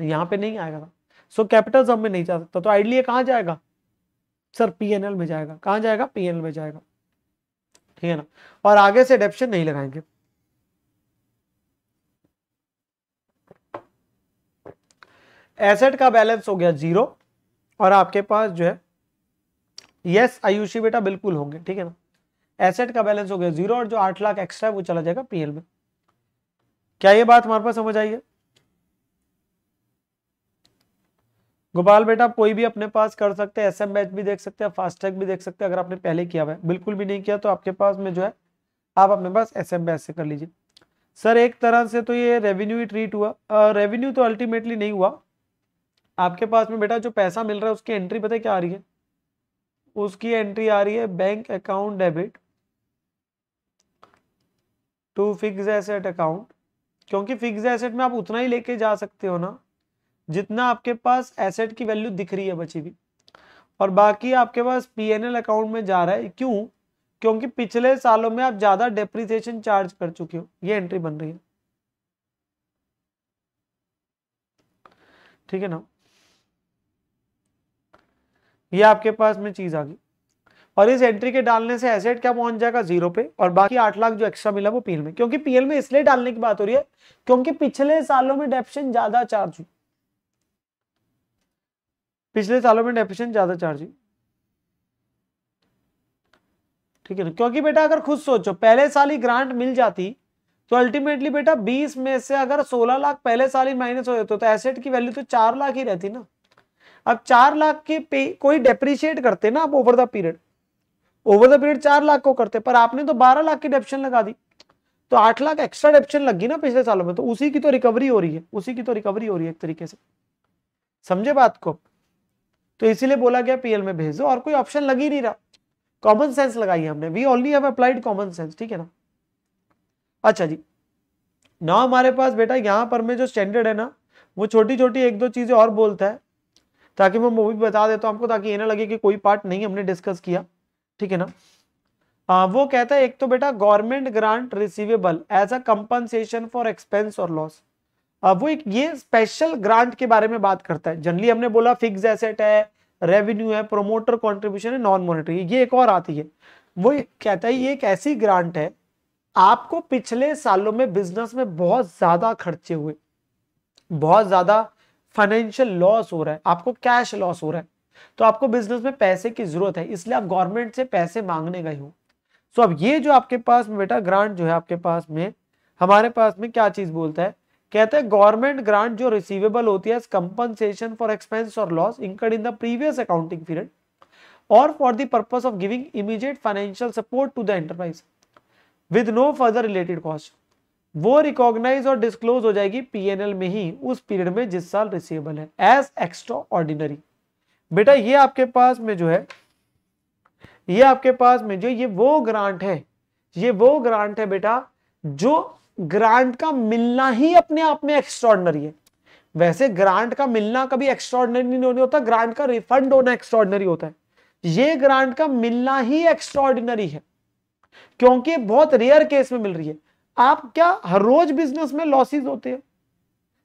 यहां पे नहीं आएगा सो कैपिटल जब में नहीं जा सकता तो आइडली कहां जाएगा सर पीएनएल में जाएगा कहां जाएगा पीएनएल में जाएगा ठीक है ना और आगे से एडेप्शन नहीं लगाएंगे एसेट का बैलेंस हो गया जीरो और आपके पास जो है यस आयुषी बेटा बिल्कुल होंगे ठीक है ना एसेट का बैलेंस हो गया जीरो और जो आठ लाख एक्स्ट्रा है वो चला जाएगा पीएल में क्या ये बात हमारे पास समझ आई है गोपाल बेटा कोई भी अपने पास कर सकते हैं एस एम बैच भी देख सकते हैं फास्टैग भी देख सकते हैं अगर आपने पहले किया हुआ है बिल्कुल भी नहीं किया तो आपके पास में जो है आप अपने पास एस एम बैच से कर लीजिए सर एक तरह से तो ये रेवेन्यू ही ट्रीट हुआ रेवेन्यू तो अल्टीमेटली नहीं हुआ आपके पास में बेटा जो पैसा मिल रहा है उसकी एंट्री पता क्या आ रही है उसकी एंट्री आ रही है bank account debit to fix asset account क्योंकि फिक्स एसेट में आप उतना ही लेके जा सकते हो ना जितना आपके पास एसेट की वैल्यू दिख रही है बची हुई और बाकी आपके पास पीएनएल अकाउंट में जा रहा है क्यों क्योंकि पिछले सालों में आप ज्यादा डेप्रिसिएशन चार्ज कर चुके हो ये एंट्री बन रही है ठीक है ना ये आपके पास में चीज आ गई और इस एंट्री के डालने से एसेट क्या पहुंच जाएगा जीरो पे और बाकी आठ लाख जो एक्स्ट्रा मिला वो पीएल में क्योंकि पीएल में इसलिए डालने की बात हो रही है क्योंकि पिछले सालों में डेप्शन ज्यादा चार्ज हुई पिछले सालों में डेफिशिएंट ज्यादा चार्जिंग ठीक है ना क्योंकि बेटा अगर खुद सोचो पहले साल ही ग्रांट मिल जाती तो अल्टीमेटली बेटा 20 में से अगर 16 लाख पहले साल ही माइनस हो जाते तो एसेट की वैल्यू तो चार लाख ही रहती ना अब चार लाख के पे कोई डेप्रिशिएट करते ना आप over the period over the period चार लाख को करते पर आपने तो बारह लाख की डेप्शन लगा दी तो आठ लाख एक्स्ट्रा डेप्शन लगी ना पिछले सालों में तो उसी की तो रिकवरी हो रही है उसी की तो रिकवरी हो रही है एक तरीके से समझे बात को तो इसीलिए बोला गया पीएल में भेज दो और कोई ऑप्शन लग ही नहीं रहा कॉमन सेंस लगाई हमने we only have applied common sense ठीक है ना अच्छा जी ना हमारे पास बेटा यहाँ पर में जो स्टैंडर्ड है ना वो छोटी छोटी एक दो चीज़ें और बोलता है ताकि मैं वो भी बता देता हूं आपको ताकि ये ना लगे कि कोई पार्ट नहीं हमने डिस्कस किया ठीक है ना आ, वो कहता है एक तो बेटा government grant receivable as a compensation for expense और लॉस वो एक ये स्पेशल ग्रांट के बारे में बात करता है जनरली हमने बोला फिक्स एसेट है रेवेन्यू है प्रोमोटर कॉन्ट्रीब्यूशन है नॉन मोनिटरी ये एक और आती है वो कहता है ये एक ऐसी ग्रांट है आपको पिछले सालों में बिजनेस में बहुत ज्यादा खर्चे हुए बहुत ज्यादा फाइनेंशियल लॉस हो रहा है आपको कैश लॉस हो रहा है तो आपको बिजनेस में पैसे की जरूरत है इसलिए आप गवर्नमेंट से पैसे मांगने गए हो सो अब ये जो आपके पास में बेटा ग्रांट जो है आपके पास में हमारे पास में क्या चीज बोलता है कहते हैं गवर्नमेंट ग्रांट जो रिसीवेबल होती है कंपनसेशन फॉर एक्सपेंस और loss incurred in the previous accounting period और for the purpose of giving immediate financial support to the enterprise with no further related cost वो रिकॉग्नाइज और डिस्क्लोज हो जाएगी PNL में ही उस पीरियड में जिस साल रिसीवेबल है एज एक्स्ट्रा ऑर्डिनरी बेटा ये आपके पास में जो है ये आपके पास में जो ये वो ग्रांट है ये वो ग्रांट है बेटा जो ग्रांट का मिलना ही अपने आप में एक्स्ट्रॉर्डनरी है वैसे ग्रांट का मिलना कभी एक्स्ट्रॉर्डनरी नहीं होता ग्रांट का रिफंड होना एक्स्ट्रॉर्डनरी होता है ये ग्रांट का मिलना ही एक्स्ट्रॉर्डिनरी है क्योंकि बहुत रेयर केस में मिल रही है आप क्या हर रोज बिजनेस में लॉसेज होते हैं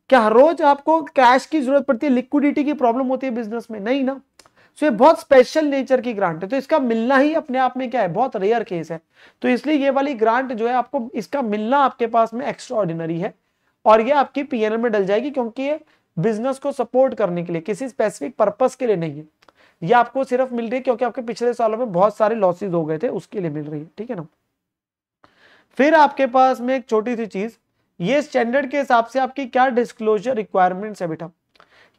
क्या हर रोज आपको कैश की जरूरत पड़ती है लिक्विडिटी की प्रॉब्लम होती है बिजनेस में नहीं ना सो ये बहुत स्पेशल नेचर की ग्रांट है तो इसका मिलना ही अपने आप में क्या है बहुत रेयर केस है तो इसलिए ये वाली ग्रांट जो है आपको इसका मिलना आपके पास में एक्स्ट्रा है और ये आपकी पी में डल जाएगी क्योंकि ये बिजनेस को सपोर्ट करने के लिए किसी स्पेसिफिक पर्पज के लिए नहीं है ये आपको सिर्फ मिल रही है क्योंकि आपके पिछले सालों में बहुत सारे लॉसेज हो गए थे उसके लिए मिल रही है ठीक है ना फिर आपके पास में एक छोटी सी चीज ये स्टैंडर्ड के हिसाब से आपकी क्या डिस्क्लोजर रिक्वायरमेंट्स है बेटा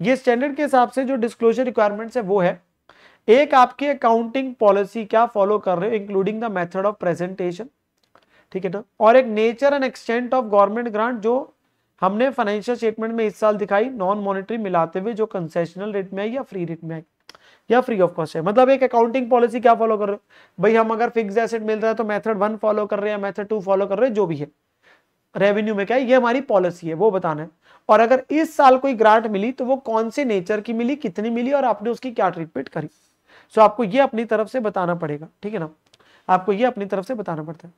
ये स्टैंडर्ड के हिसाब से जो डिस्क्लोजर रिक्वायरमेंट है वो है एक आपकी अकाउंटिंग पॉलिसी क्या फॉलो कर रहे हो including the method of presentation ठीक है ना और एक nature and extent of government grant जो हमने फाइनेंशियल स्टेटमेंट में इस साल दिखाई नॉन मॉनिटरी मिलाते हुए जो कंसेशनल रेट में आई या फ्री रेट में आई या फ्री ऑफ कॉस्ट है मतलब एक अकाउंटिंग पॉलिसी क्या फॉलो कर रहे हो भाई हम अगर फिक्स एसेट मिल रहा है तो मेथड वन फॉलो कर रहे हैं मेथड टू फॉलो कर रहे हैं जो भी है रेवेन्यू में क्या है ये हमारी पॉलिसी है वो बताना है और अगर इस साल कोई ग्रांट मिली तो वो कौन से नेचर की मिली कितनी मिली और आपने उसकी क्या ट्रीटमेंट करी सो आपको ये अपनी तरफ से बताना पड़ेगा ठीक है ना आपको ये अपनी तरफ से बताना पड़ता है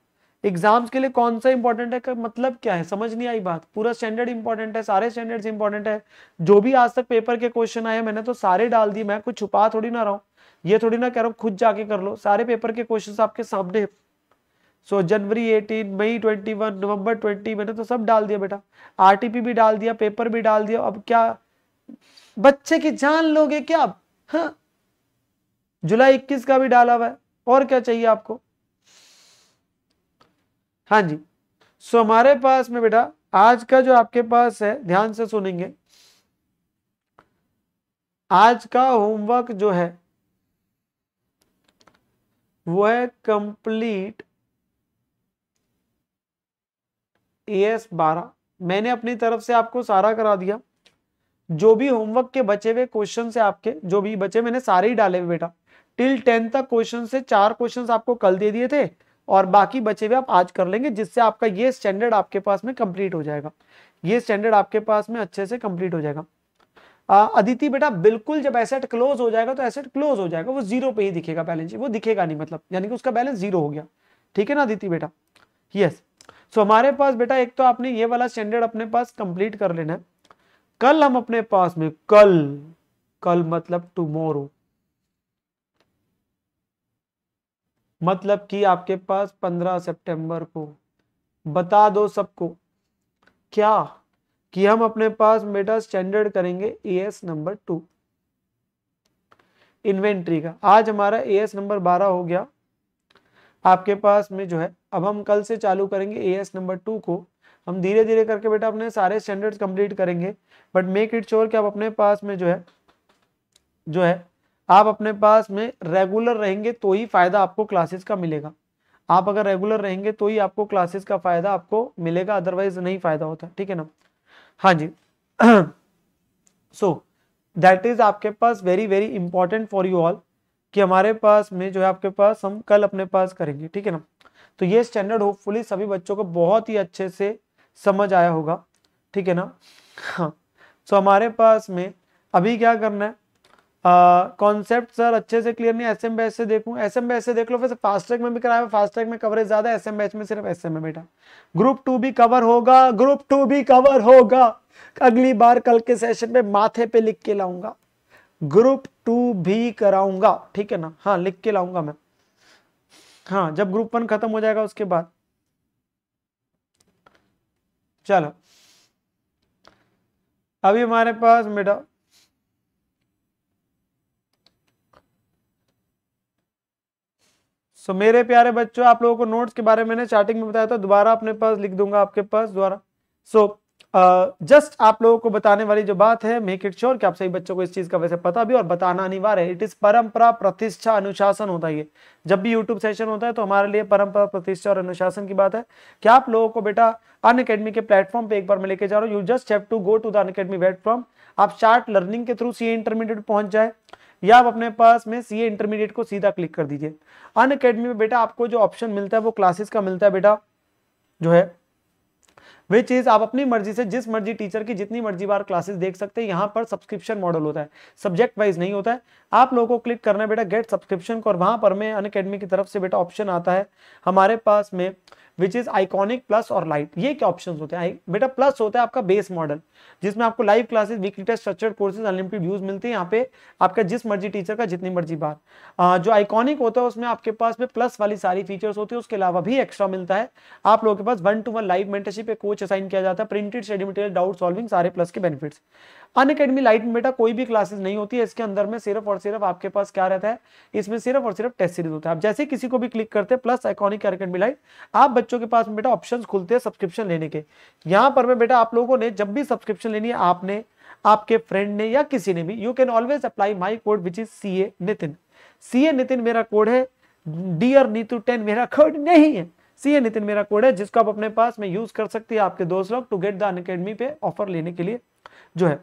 एग्जाम्स के लिए कौन सा इंपॉर्टेंट है मतलब क्या है समझ नहीं आई बात पूरा स्टैंडर्ड इंपॉर्टेंट है सारे स्टैंडर्ड्स इंपॉर्टेंट है जो भी आज तक पेपर के क्वेश्चन आए मैंने तो सारे डाल दिए मैं कुछ छुपा थोड़ी ना रहा हूँ ये थोड़ी ना कह रहा हूँ खुद जाके कर लो सारे पेपर के क्वेश्चन आपके सामने सो जनवरी 18 मई 21 नवंबर 20 मैंने तो सब डाल दिया बेटा आरटीपी भी डाल दिया पेपर भी डाल दिया अब क्या बच्चे की जान लोगे क्या अब हाँ जुलाई इक्कीस का भी डाला हुआ है और क्या चाहिए आपको हाँ जी सो हमारे पास में बेटा आज का जो आपके पास है ध्यान से सुनेंगे आज का होमवर्क जो है वो है कंप्लीट ए एस बारह मैंने अपनी तरफ से आपको सारा करा दिया जो भी होमवर्क के बचे हुए क्वेश्चन है आपके जो भी बचे मैंने सारे ही डाले हुए बेटा टिल टेंथ तक क्वेश्चन से चार क्वेश्चन आपको कल दे दिए थे और बाकी बचे हुए आप आज कर लेंगे जिससे आपका ये स्टैंडर्ड आपके पास में कंप्लीट हो जाएगा ये स्टैंडर्ड आपके पास में अच्छे से कंप्लीट हो जाएगा अदिति बेटा बिल्कुल जब एसेट क्लोज हो जाएगा तो एसेट क्लोज हो जाएगा वो जीरो पे ही दिखेगा बैलेंस वो दिखेगा नहीं मतलब यानी कि उसका बैलेंस जीरो हो गया ठीक है ना अदिति बेटा यस सो हमारे पास बेटा एक तो आपने ये वाला स्टैंडर्ड अपने पास कंप्लीट कर लेना है कल हम अपने पास में कल कल मतलब टुमोरो मतलब कि आपके पास 15 सितंबर को बता दो सबको क्या कि हम अपने पास बेटा स्टैंडर्ड करेंगे एस नंबर टू इन्वेंट्री का आज हमारा एस नंबर बारह हो गया आपके पास में जो है अब हम कल से चालू करेंगे ए एस नंबर टू को हम धीरे धीरे करके बेटा अपने सारे स्टैंडर्ड्स कंप्लीट करेंगे बट मेक इट श्योर कि आप अपने पास में जो है जो है आप अपने पास में रेगुलर रहेंगे तो ही फायदा आपको क्लासेस का मिलेगा आप अगर रेगुलर रहेंगे तो ही आपको क्लासेस का फायदा आपको मिलेगा अदरवाइज नहीं फायदा होता ठीक है ना हाँ जी सो दैट इज आपके पास very very important for you all कि हमारे पास में जो है आपके पास हम कल अपने पास करेंगे ठीक है ना तो ये स्टैंडर्ड होपफुली सभी बच्चों को बहुत ही अच्छे से समझ आया होगा ठीक है ना हाँ सो हमारे पास में अभी क्या करना है कॉन्सेप्ट सर अच्छे से क्लियर नहीं एस एम बैच से देखू एस एम बैच से देख लो फिर फास्ट ट्रैक में भी कराया फास्ट ट्रैक में कवरेज ज्यादा एस एम बैच में सिर्फ एस एम है बेटा ग्रुप टू भी कवर होगा ग्रुप टू भी कवर होगा अगली बार कल के सेशन में माथे पे लिख के लाऊंगा ग्रुप टू भी कराऊंगा ठीक है ना हाँ लिख के लाऊंगा मैं हाँ जब ग्रुप वन खत्म हो जाएगा उसके बाद चलो अभी हमारे पास मेडा सो मेरे प्यारे बच्चों आप लोगों को नोट्स के बारे में मैंने स्टार्टिंग में बताया था दोबारा अपने पास लिख दूंगा आपके पास द्वारा सो so, जस्ट आप लोगों को बताने वाली जो बात है मेक इट श्योर कि आप सभी बच्चों को इस चीज का वैसे पता भी और बताना अनिवार्य है इट इज परंपरा प्रतिष्ठा अनुशासन होता है जब भी यूट्यूब सेशन होता है तो हमारे लिए परंपरा प्रतिष्ठा और अनुशासन की बात है कि आप लोगों को बेटा अन अकेडमी के प्लेटफॉर्म पे एक बार मैं लेके जा रहा हूँ you just have to go to the Unacademy platform आप चार्ट लर्निंग के थ्रू सी इंटरमीडिएट पहुंच जाए या आप अपने पास में सी इंटरमीडिएट को सीधा क्लिक कर दीजिए अन अकेडमी में बेटा आपको जो ऑप्शन मिलता है वो क्लासेस का मिलता है बेटा जो है वे चीज़ आप अपनी मर्जी से जिस मर्जी टीचर की जितनी मर्जी बार क्लासेस देख सकते हैं यहाँ पर सब्सक्रिप्शन मॉडल होता है सब्जेक्ट वाइज नहीं होता है आप लोगों को क्लिक करना है बेटा गेट सब्सक्रिप्शन को और वहां पर मैं अनकेडमी की तरफ से बेटा ऑप्शन आता है हमारे पास में विच इज आइकॉनिक प्लस और लाइट ये क्या ऑप्शन होते हैं बेटा प्लस होता है आपका बेस मॉडल जिसमें आपको live classes weekly test structured courses unlimited views मिलते हैं यहाँ पे आपका जिस मर्जी टीचर का जितनी मर्जी बार जो आइकॉनिक होता है उसमें आपके पास में प्लस वाली सारी फीचर्स होती है उसके अलावा भी एक्स्ट्रा मिलता है आप लोगों के पास one to one live mentorship coach assign किया जाता है printed study material doubt solving सारे प्लस के बेनिफिट्स अनकेडमी लाइट में बेटा कोई भी क्लासेस नहीं होती है इसके अंदर में सिर्फ और सिर्फ आपके पास क्या रहता है इसमें सिर्फ और सिर्फ टेस्ट सीरीज होता है आप जैसे किसी को भी क्लिक करते हैं प्लस आइकॉनिक अकेडमी लाइट आप बच्चों के पास में बेटा ऑप्शन खुलते हैं सब्सक्रिप्शन लेने के यहाँ पर मैं बेटा आप लोगों ने जब भी सब्सक्रिप्शन लेनी है आपने आपके फ्रेंड ने या किसी ने भी you can always apply my code which is C Nitin C Nitin मेरा कोड है डियर नीतू टेन मेरा कोड नहीं है सी ए नितिन मेरा कोड है जिसको आप अपने पास में यूज कर सकती है आपके दोस्त लोग to get the on academy पे ऑफर लेने के लिए जो है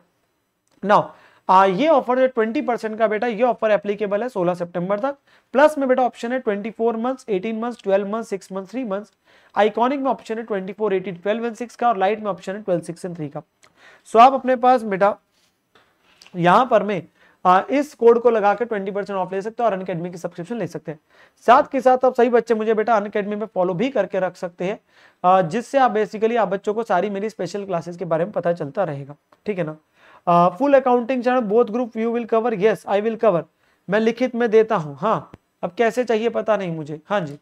नाउ आ, ये ऑफर जो ट्वेंटी परसेंट का बेटा ये ऑफर एप्लीकेबल है सोलह सितंबर तक प्लस में बेटा ऑप्शन है twenty four months eighteen months twelve months six months three months iconic में ऑप्शन है twenty four eighteen twelve and six का और लाइट में ऑप्शन है ट्वेल्व सिक्स एंड थ्री का सो आप अपने पास बेटा यहाँ पर में आ, इस कोड को लगा के ट्वेंटी परसेंट ऑफ ले सकते हैं और अनकेडमी की सब्सक्रिप्शन ले सकते हैं साथ के साथ आप सही बच्चे मुझे बेटा अनकेडमी में फॉलो भी करके रख सकते हैं जिससे आप बेसिकली आप बच्चों को सारी मेरी स्पेशल क्लासेस के बारे में पता चलता रहेगा ठीक है ना full accounting channel both group you will cover yes I will cover मैं लिखित में देता हूं हाँ अब कैसे चाहिए पता नहीं मुझे हाँ जी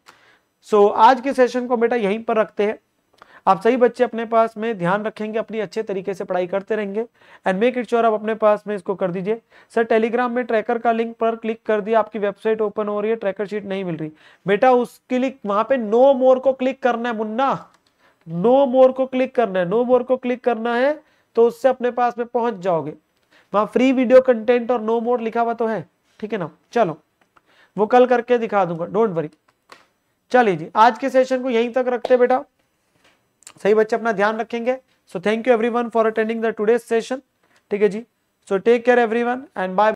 सो so, आज के सेशन को बेटा यहीं पर रखते हैं आप सही बच्चे अपने पास में ध्यान रखेंगे अपनी अच्छे तरीके से पढ़ाई करते रहेंगे एंड मेक इट श्योर आप अपने पास में इसको कर दीजिए सर टेलीग्राम में ट्रैकर का लिंक पर क्लिक कर दिया आपकी वेबसाइट ओपन हो रही है ट्रैकर शीट नहीं मिल रही बेटा उसके लिए वहां पे नो मोर को क्लिक करना है मुन्ना नो मोर को क्लिक करना है नो मोर को क्लिक करना है तो उससे अपने पास में पहुंच जाओगे वहां फ्री वीडियो कंटेंट और नो मोड लिखा हुआ तो है ठीक है ना चलो वो कल करके दिखा दूंगा डोंट वरी चलिए जी आज के सेशन को यहीं तक रखते बेटा सही बच्चे अपना ध्यान रखेंगे so thank you one for attending the today session ठीक है जी so take care one and bye